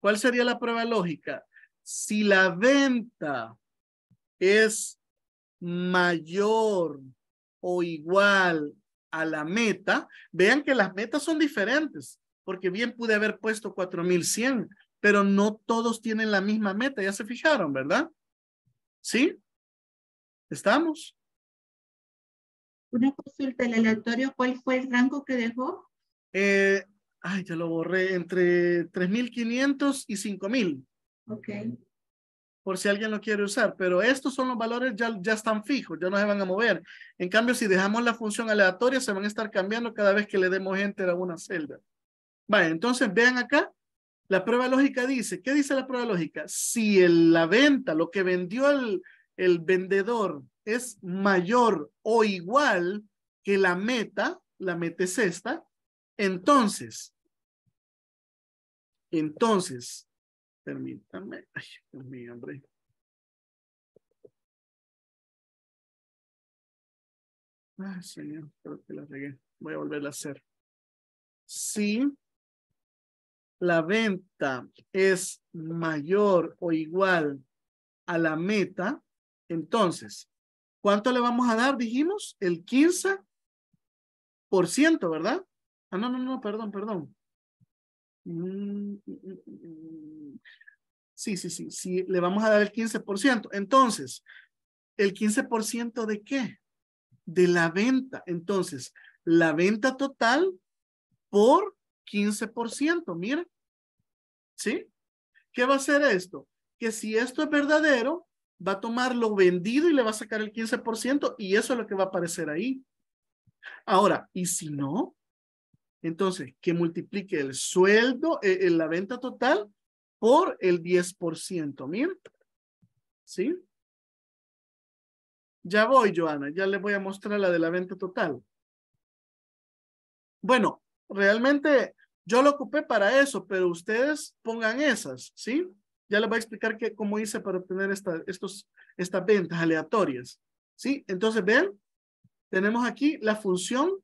A: ¿Cuál sería la prueba lógica? Si la venta es mayor o igual a la meta, vean que las metas son diferentes, porque bien pude haber puesto 4100, pero no todos tienen la misma meta, ya se fijaron, ¿verdad? ¿Sí? ¿Estamos? Una consulta, ¿el aleatorio cuál fue el rango que dejó? Eh, ay, ya lo borré, entre 3.500 y 5.000. Ok. Por si alguien lo quiere usar, pero estos son los valores ya, ya están fijos, ya no se van a mover. En cambio, si dejamos la función aleatoria, se van a estar cambiando cada vez que le demos enter a una celda. Vale, entonces vean acá, la prueba lógica dice, ¿qué dice la prueba lógica? Si el, la venta, lo que vendió el, el vendedor es mayor o igual que la meta, la meta es esta, entonces,
B: entonces, permítanme, ay, Dios mío, hombre. Ay, señor, creo que la regué.
A: Voy a volver a hacer. Sí la venta es mayor o igual a la meta, entonces, ¿cuánto le vamos a dar? Dijimos, el 15%, ¿verdad? Ah, no, no, no, perdón, perdón. Mm, mm, mm, sí, sí, sí, sí, le vamos a dar el 15%. Entonces, ¿el 15% de qué? De la venta. Entonces, la venta total por 15%, mira. ¿Sí? ¿Qué va a hacer esto? Que si esto es verdadero, va a tomar lo vendido y le va a sacar el 15% y eso es lo que va a aparecer ahí. Ahora, ¿y si no? Entonces, que multiplique el sueldo, en eh, eh, la venta total, por el 10%. mira. ¿Sí? Ya voy, Joana. Ya le voy a mostrar la de la venta total. Bueno, realmente yo lo ocupé para eso, pero ustedes pongan esas, ¿sí? Ya les voy a explicar que, cómo hice para obtener estos, estas ventas aleatorias, ¿sí? Entonces, ven, tenemos aquí la función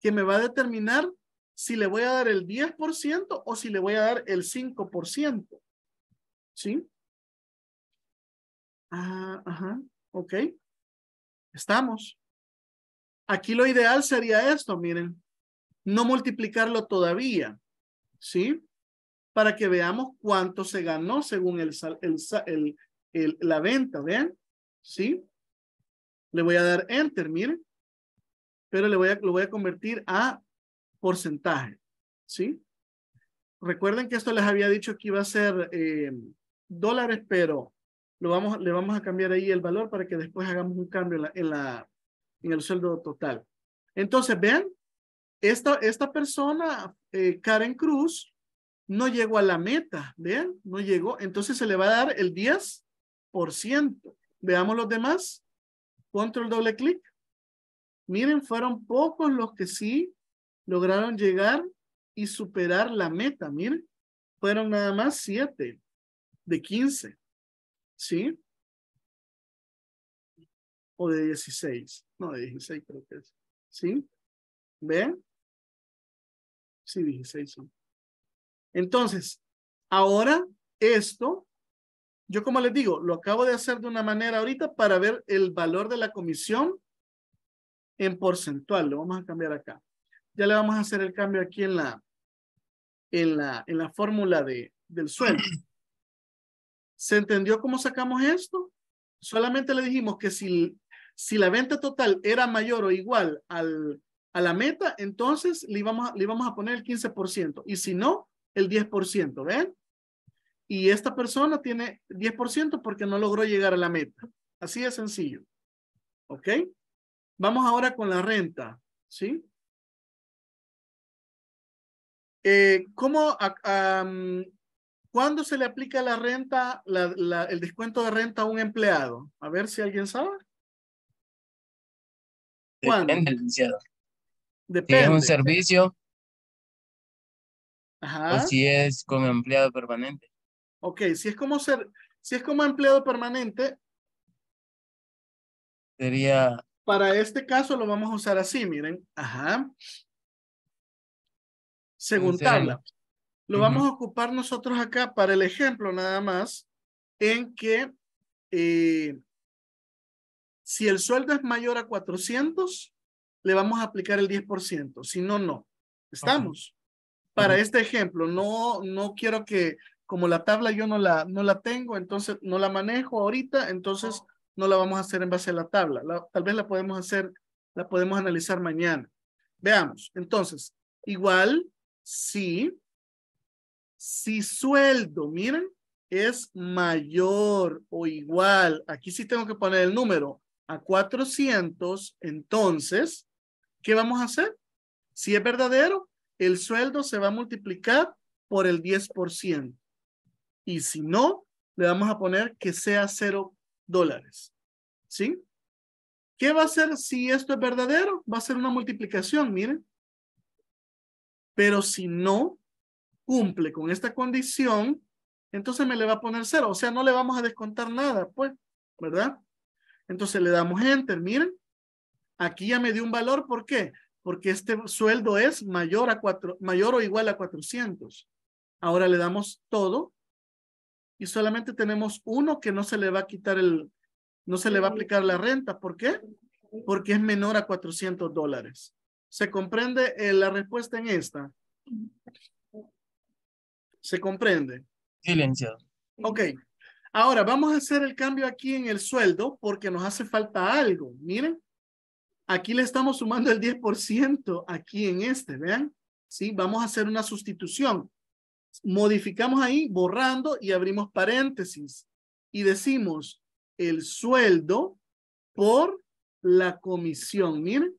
A: que me va a determinar si le voy a dar el 10% o si le voy a dar el 5%, ¿sí? Ah, ajá, ok. Estamos. Aquí lo ideal sería esto, miren no multiplicarlo todavía, ¿sí? Para que veamos cuánto se ganó según el, la venta, ¿ven? ¿Sí? Le voy a dar enter, miren, pero le voy a, lo voy a convertir a porcentaje, ¿sí? Recuerden que esto les había dicho que iba a ser eh, dólares, pero lo vamos, le vamos a cambiar ahí el valor para que después hagamos un cambio en, la, en, en el sueldo total. Entonces, vean, esta, persona, eh, Karen Cruz, no llegó a la meta, ¿Ven? No llegó, entonces se le va a dar el 10%. Veamos los demás. Control doble clic. Miren, fueron pocos los que sí lograron llegar y superar la meta, miren. Fueron nada más 7 de 15, ¿sí?
B: O de 16, no, de 16 creo que es, ¿sí?
A: ¿Ven? Sí, dije son. Entonces, ahora esto, yo como les digo, lo acabo de hacer de una manera ahorita para ver el valor de la comisión en porcentual. Lo vamos a cambiar acá. Ya le vamos a hacer el cambio aquí en la, en la, en la fórmula de, del sueldo. ¿Se entendió cómo sacamos esto? Solamente le dijimos que si, si la venta total era mayor o igual al a la meta, entonces le íbamos, le a poner el 15%. Y si no, el 10%, ¿ven? Y esta persona tiene 10% porque no logró llegar a la meta. Así de sencillo. ¿Ok? Vamos ahora con la renta, ¿sí? Eh, ¿Cómo, mm, cuándo se le aplica la renta, el descuento de renta a un empleado? A ver si alguien sabe. ¿Cuándo? es un
B: servicio
A: Ajá. o si
B: es como empleado
A: permanente. Ok, si es como ser, si es como empleado permanente, sería. Para este caso lo vamos a usar así, miren. Ajá.
B: Según tabla. Lo vamos a
A: ocupar nosotros acá para el ejemplo nada más, en que eh, si el sueldo es mayor a 400, le vamos a aplicar el 10%, si no, no. Estamos. Para este ejemplo, no, no quiero que, como la tabla yo no la, no la tengo, entonces no la manejo ahorita, entonces no la vamos a hacer en base a la tabla. tal vez la podemos hacer, la podemos analizar mañana. Veamos, entonces, igual si, si sueldo, miren, es mayor o igual, aquí sí tengo que poner el número a 400, entonces ¿Qué vamos a hacer? Si es verdadero, el sueldo se va a multiplicar por el 10%. Y si no, le vamos a poner que sea cero dólares. ¿Sí? ¿Qué va a hacer si esto es verdadero? Va a ser una multiplicación, miren. Pero si no cumple con esta condición, entonces me le va a poner cero. O sea, no le vamos a descontar nada, pues, ¿verdad? Entonces le damos enter, miren. Aquí ya me dio un valor, ¿por qué? Porque este sueldo es mayor, a mayor o igual a 400. Ahora le damos todo y solamente tenemos uno que no se le va a quitar el, no se le va a aplicar la renta. ¿Por qué? Porque es menor a 400 dólares. ¿Se comprende eh, la respuesta en esta? ¿Se comprende? Silencio. Ok. Ahora, vamos a hacer el cambio aquí en el sueldo porque nos hace falta algo. Miren, Aquí le estamos sumando el 10% aquí en este, vean. Sí, vamos a hacer una sustitución. Modificamos ahí borrando y abrimos paréntesis y decimos el sueldo por la comisión, miren,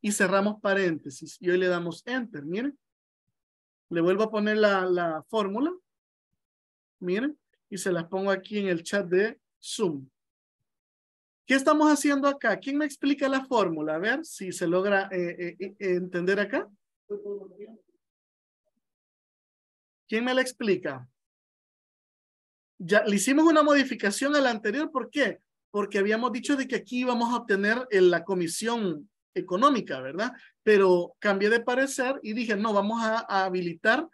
A: y cerramos paréntesis. Y hoy le damos enter, miren. Le vuelvo a poner la, la fórmula, miren, y se las pongo aquí en el chat de Zoom. ¿Qué estamos haciendo acá? ¿Quién me explica la fórmula? A ver si se logra eh, eh, eh, entender acá. ¿Quién me la explica? Ya le hicimos una modificación a la anterior. ¿Por qué? Porque habíamos dicho de que aquí íbamos a obtener la comisión económica, ¿verdad? Pero cambié de parecer y dije, no, vamos a, a habilitar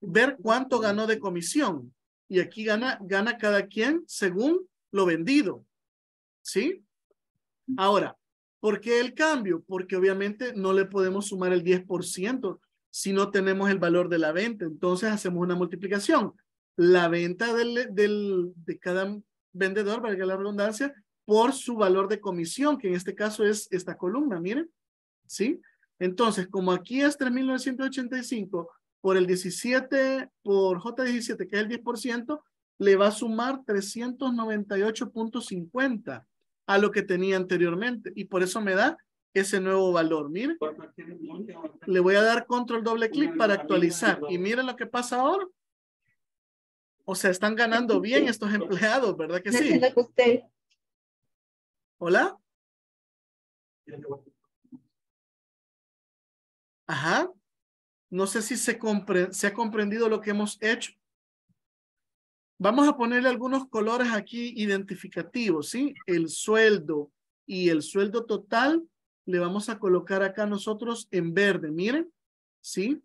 A: ver cuánto ganó de comisión. Y aquí gana, gana cada quien según lo vendido. ¿Sí? Ahora, ¿por qué el cambio? Porque obviamente no le podemos sumar el 10% si no tenemos el valor de la venta. Entonces hacemos una multiplicación. La venta del, del, de cada vendedor, valga la redundancia, por su valor de comisión, que en este caso es esta columna, miren. ¿Sí? Entonces, como aquí es 3.985 por el 17, por J17, que es el 10%, le va a sumar 398.50 a lo que tenía anteriormente y por eso me da ese nuevo valor. Miren, le voy a dar control doble clic para actualizar y miren lo que pasa ahora. O sea, están ganando bien estos empleados, ¿verdad que sí? Hola. Ajá. No sé si se, se ha comprendido lo que hemos hecho. Vamos a ponerle algunos colores aquí identificativos, ¿sí? El sueldo y el sueldo total le vamos a colocar acá nosotros en verde, miren, ¿sí?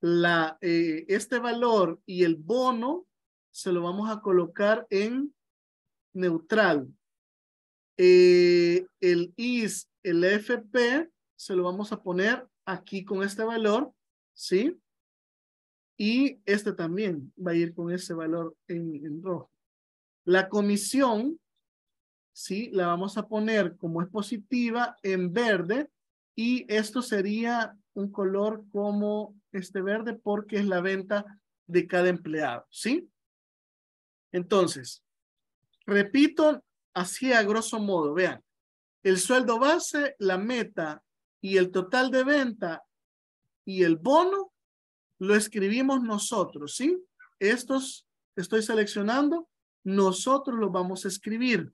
A: Eh, este valor y el bono se lo vamos a colocar en neutral. Eh, el IS, el FP, se lo vamos a poner aquí con este valor, ¿sí? Y este también va a ir con ese valor en, en rojo. La comisión, ¿sí? La vamos a poner como es positiva en verde y esto sería un color como este verde porque es la venta de cada empleado, ¿sí? Entonces, repito, así a grosso modo, vean, el sueldo base, la meta y el total de venta y el bono lo escribimos nosotros, ¿sí? Estos estoy seleccionando, nosotros los vamos a escribir.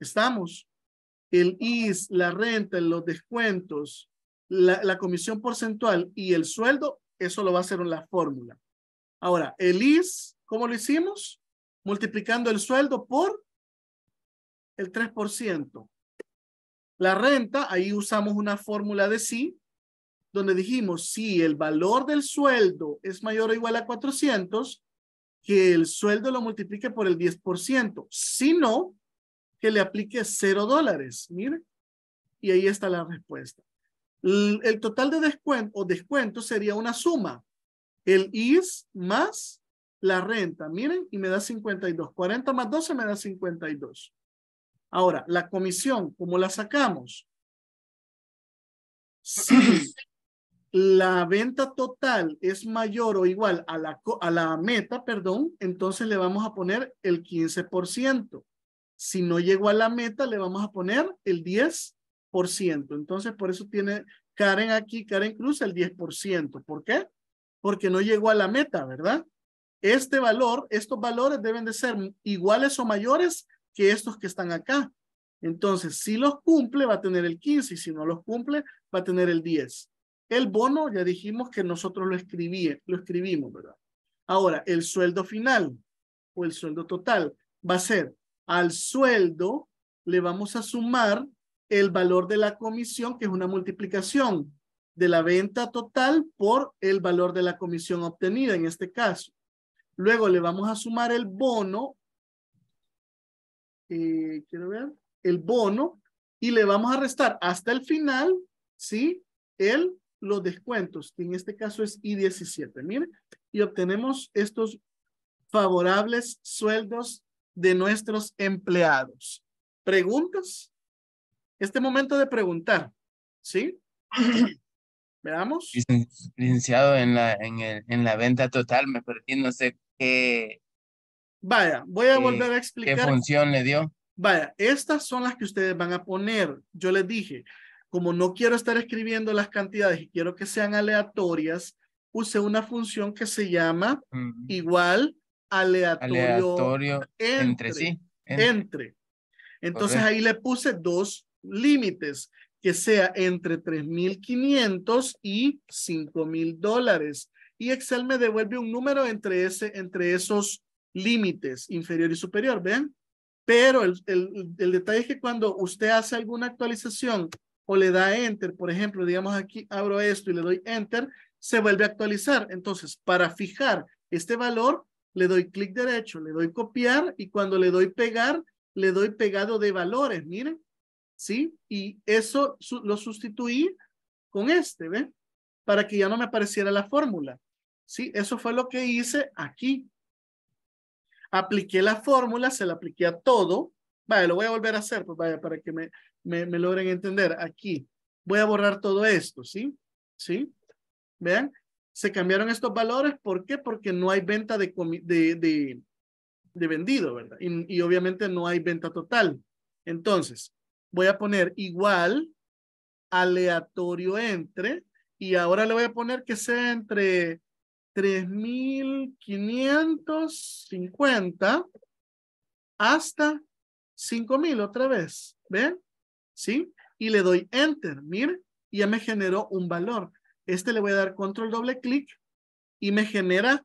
A: Estamos. El IS, la renta, los descuentos, la, comisión porcentual y el sueldo, eso lo va a hacer en la fórmula. Ahora, el IS, ¿cómo lo hicimos? Multiplicando el sueldo por el 3%. La renta, ahí usamos una fórmula de sí, donde dijimos, si el valor del sueldo es mayor o igual a 400, que el sueldo lo multiplique por el 10%. Si no, que le aplique 0 dólares. Miren, y ahí está la respuesta. El, total de descuento o descuento sería una suma. El IS más la renta. Miren, y me da 52. 40 más 12 me da 52. Ahora, la comisión, ¿cómo la sacamos? la venta total es mayor o igual a la, a la meta, perdón, entonces le vamos a poner el 15%. Si no llegó a la meta, le vamos a poner el 10%. Entonces, por eso tiene Karen aquí, Karen Cruz, el 10%. ¿Por qué? Porque no llegó a la meta, ¿verdad? Este valor, estos valores deben de ser iguales o mayores que estos que están acá. Entonces, si los cumple, va a tener el 15 y si no los cumple, va a tener el 10. El bono ya dijimos que nosotros lo, escribí, lo escribimos, ¿verdad? Ahora, el sueldo final o el sueldo total va a ser al sueldo le vamos a sumar el valor de la comisión, que es una multiplicación de la venta total por el valor de la comisión obtenida en este caso. Luego le vamos a sumar el bono, eh, quiero ver, el bono, y le vamos a restar hasta el final, ¿sí? El los descuentos, que en este caso es I-17, miren, y obtenemos estos favorables sueldos de nuestros empleados. ¿Preguntas? Este momento de preguntar, ¿sí? Veamos. Licenciado, en la, en, el, en la venta total me perdí, no sé qué... Vaya, voy a volver a explicar. ¿Qué función le dio? Vaya, estas son las que ustedes van a poner. Yo les dije, como no quiero estar escribiendo las cantidades y quiero que sean aleatorias, puse una función que se llama mm. igual aleatorio, entre, sí. Entre. Entonces ahí le puse dos límites, que sea entre 3.500 y 5.000 dólares. Y Excel me devuelve un número entre, ese, entre esos límites, inferior y superior, ¿ven? Pero el, el detalle es que cuando usted hace alguna actualización o le da enter, por ejemplo, digamos aquí abro esto y le doy enter, se vuelve a actualizar. Entonces, para fijar este valor, le doy clic derecho, le doy copiar y cuando le doy pegar, le doy pegado de valores, miren, ¿sí? Y eso lo sustituí con este, ¿ven? Para que ya no me apareciera la fórmula, ¿sí? Eso fue lo que hice aquí. Apliqué la fórmula, se la apliqué a todo. Vale, lo voy a volver a hacer, pues vaya, para que me, me, logren entender. Aquí voy a borrar todo esto, ¿sí? ¿Sí? Vean, se cambiaron estos valores. ¿Por qué? Porque no hay venta de, vendido, ¿verdad? Y, y, obviamente no hay venta total. Entonces, voy a poner igual, aleatorio entre, y ahora le voy a poner que sea entre 3,550 hasta 5,000 otra vez. ¿Ven? ¿sí? Y le doy Enter, miren, y ya me generó un valor. Este le voy a dar control doble clic y me genera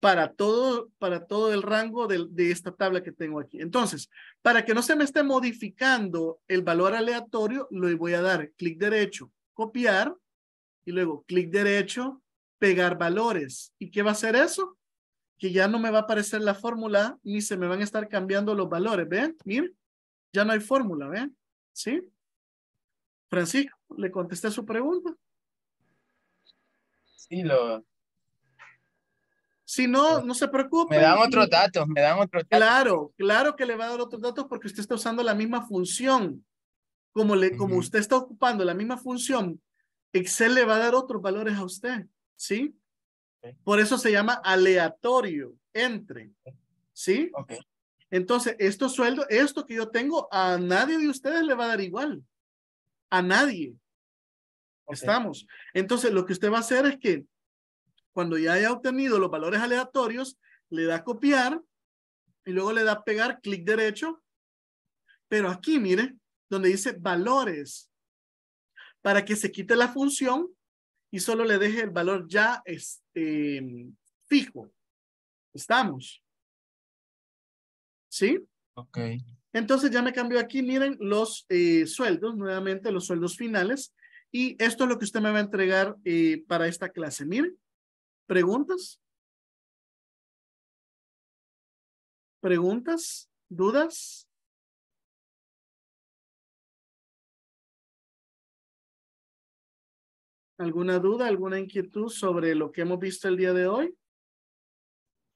A: para todo, para todo el rango de, de, esta tabla que tengo aquí. Entonces, para que no se me esté modificando el valor aleatorio, le voy a dar clic derecho, copiar, y luego clic derecho, pegar valores. ¿Y qué va a hacer eso? Que ya no me va a aparecer la fórmula, ni se me van a estar cambiando los valores, ¿ven? Miren, ya no hay fórmula, ¿ven? ¿Sí? Francisco, ¿le contesté su pregunta? Sí, lo... Si no, no se preocupe. Me dan otros datos, me dan otro Claro, claro que le va a dar otros datos porque usted está usando la misma función. Como, le, como usted está ocupando la misma función, Excel le va a dar otros valores a usted, ¿sí? Por eso se llama aleatorio, entre, ¿sí? Okay. Entonces, esto sueldo, esto que yo tengo, a nadie de ustedes le va a dar igual. A nadie. Estamos. Entonces, lo que usted va a hacer es que cuando ya haya obtenido los valores aleatorios, le da copiar y luego le da pegar clic derecho. Pero aquí, mire, donde dice valores, para que se quite la función y solo le deje el valor ya este, fijo. Estamos. ¿Sí? Ok. Entonces ya me cambió aquí, miren los eh, sueldos, nuevamente los sueldos finales. Y esto es lo que usted me va a entregar eh, para esta clase. Miren, preguntas.
B: ¿Preguntas? ¿Dudas? ¿Alguna duda,
A: alguna inquietud sobre lo que hemos visto el día de hoy?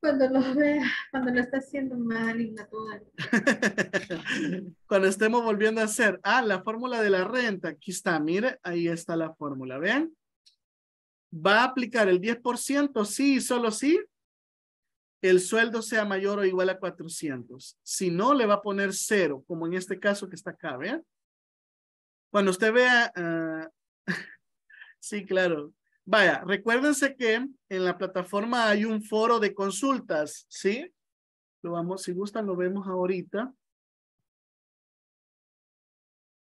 B: cuando lo vea, cuando lo está haciendo mal y natural.
A: cuando estemos volviendo a hacer, ah, la fórmula de la renta, aquí está, mire, ahí está la fórmula, vean. ¿Va a aplicar el 10%? Sí, solo sí. El sueldo sea mayor o igual a 400. Si no, le va a poner cero, como en este caso que está acá, vean. Cuando usted vea, ah, sí, claro, Vaya, recuérdense que en la plataforma hay un foro de consultas, ¿sí? Lo vamos, si gustan, lo vemos ahorita.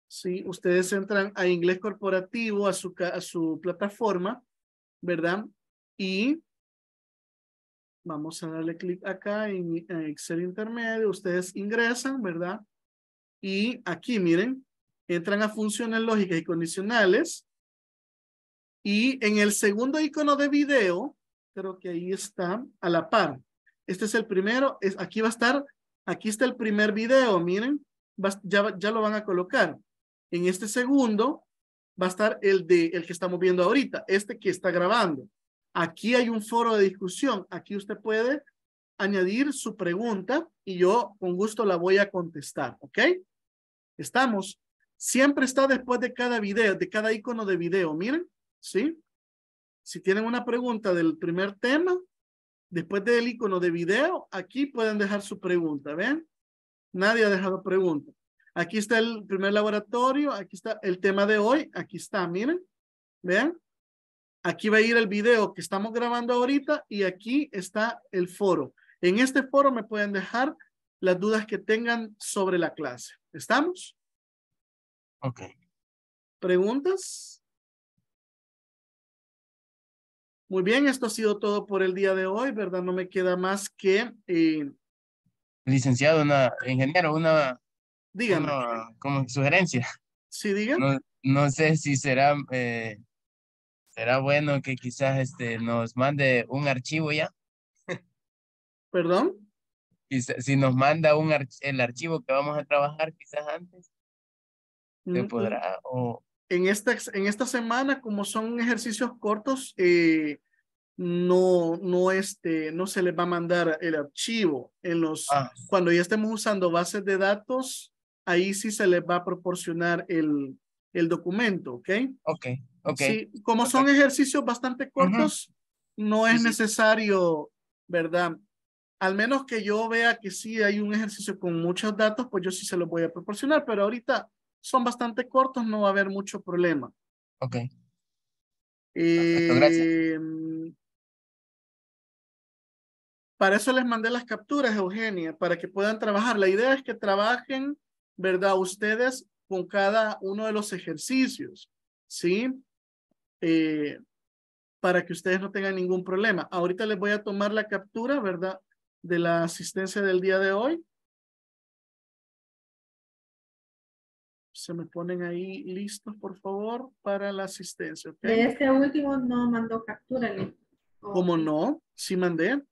A: Sí, ustedes entran a inglés corporativo, a su, a su plataforma, ¿verdad? Y vamos a darle clic acá en, en Excel intermedio. Ustedes ingresan, ¿verdad? Y aquí, miren, entran a funciones lógicas y condicionales y en el segundo icono de video, creo que ahí está, a la par. Este es el primero, es, aquí va a estar, aquí está el primer video, miren, ya, lo van a colocar. En este segundo va a estar el, de, el que estamos viendo ahorita, este que está grabando. Aquí hay un foro de discusión, aquí usted puede añadir su pregunta y yo con gusto la voy a contestar, ¿ok? Estamos. Siempre está después de cada video, de cada icono de video, miren. ¿sí? Si tienen una pregunta del primer tema, después del icono de video, aquí pueden dejar su pregunta, ¿ven? Nadie ha dejado pregunta. Aquí está el primer laboratorio, aquí está el tema de hoy, aquí está, miren, ¿ven? Aquí va a ir el video que estamos grabando ahorita y aquí está el foro. En este foro me pueden dejar las dudas que tengan sobre la clase. ¿Estamos?
B: Ok. ¿Preguntas?
A: Muy bien, esto ha sido todo por el día de hoy, ¿verdad? No me queda más que... Eh, Licenciado, una, ingeniero, una... Díganme. como sugerencia. Sí, díganme. No, sé si será... Eh, será bueno que quizás este, nos mande un archivo ya. ¿Perdón? Si, si nos manda un el archivo que vamos a trabajar quizás antes, se podrá o, en esta, en esta semana, como son ejercicios cortos, eh, no, no, este, no se les va a mandar el archivo. En los, ah. Cuando ya estemos usando bases de datos, ahí sí se les va a proporcionar el, el documento, ¿ok? Ok, ok. como son ejercicios bastante cortos, no es necesario, ¿verdad? Al menos que yo vea que sí hay un ejercicio con muchos datos, pues yo sí se los voy a proporcionar, pero ahorita son bastante cortos, no va a haber mucho problema.
B: Ok. gracias.
A: Em, para eso les mandé las capturas, Eugenia, para que puedan trabajar. La idea es que trabajen, ¿verdad? Ustedes con cada uno de los ejercicios, ¿sí? Eh, para que ustedes no tengan ningún problema. Ahorita les voy a tomar la captura, ¿verdad? De
B: la asistencia del día de hoy
A: se me ponen ahí listos, por favor, para la asistencia. este
B: último no mandó captura. ¿Cómo
A: no? Sí mandé.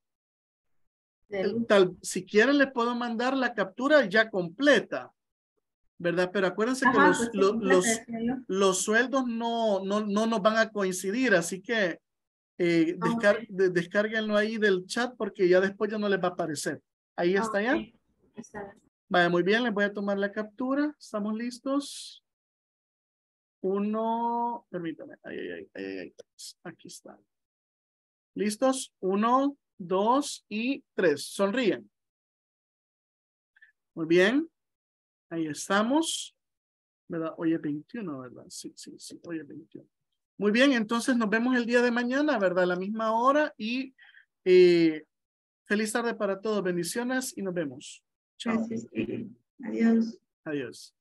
A: Tal, si quieren les puedo mandar la captura ya completa. ¿Verdad? Pero acuérdense que los, pues los, los, sueldos no, no, no nos van a coincidir, así que eh, descarguenlo ahí del chat porque ya después ya no les va a aparecer. Ahí está ya. Vaya, muy bien, les voy a tomar la captura. ¿Estamos listos? Uno, permítame, ahí, ahí, ahí, aquí está. ¿Listos? Uno, dos y tres.
B: Sonríen. Muy bien, ahí estamos.
A: ¿Verdad? Hoy es 21, ¿verdad? Sí, sí, sí, hoy es 21. Muy bien, entonces nos vemos el día de mañana, ¿verdad? A la misma hora y eh, feliz tarde para todos. Bendiciones y nos vemos. Gracias. Adiós. Adiós.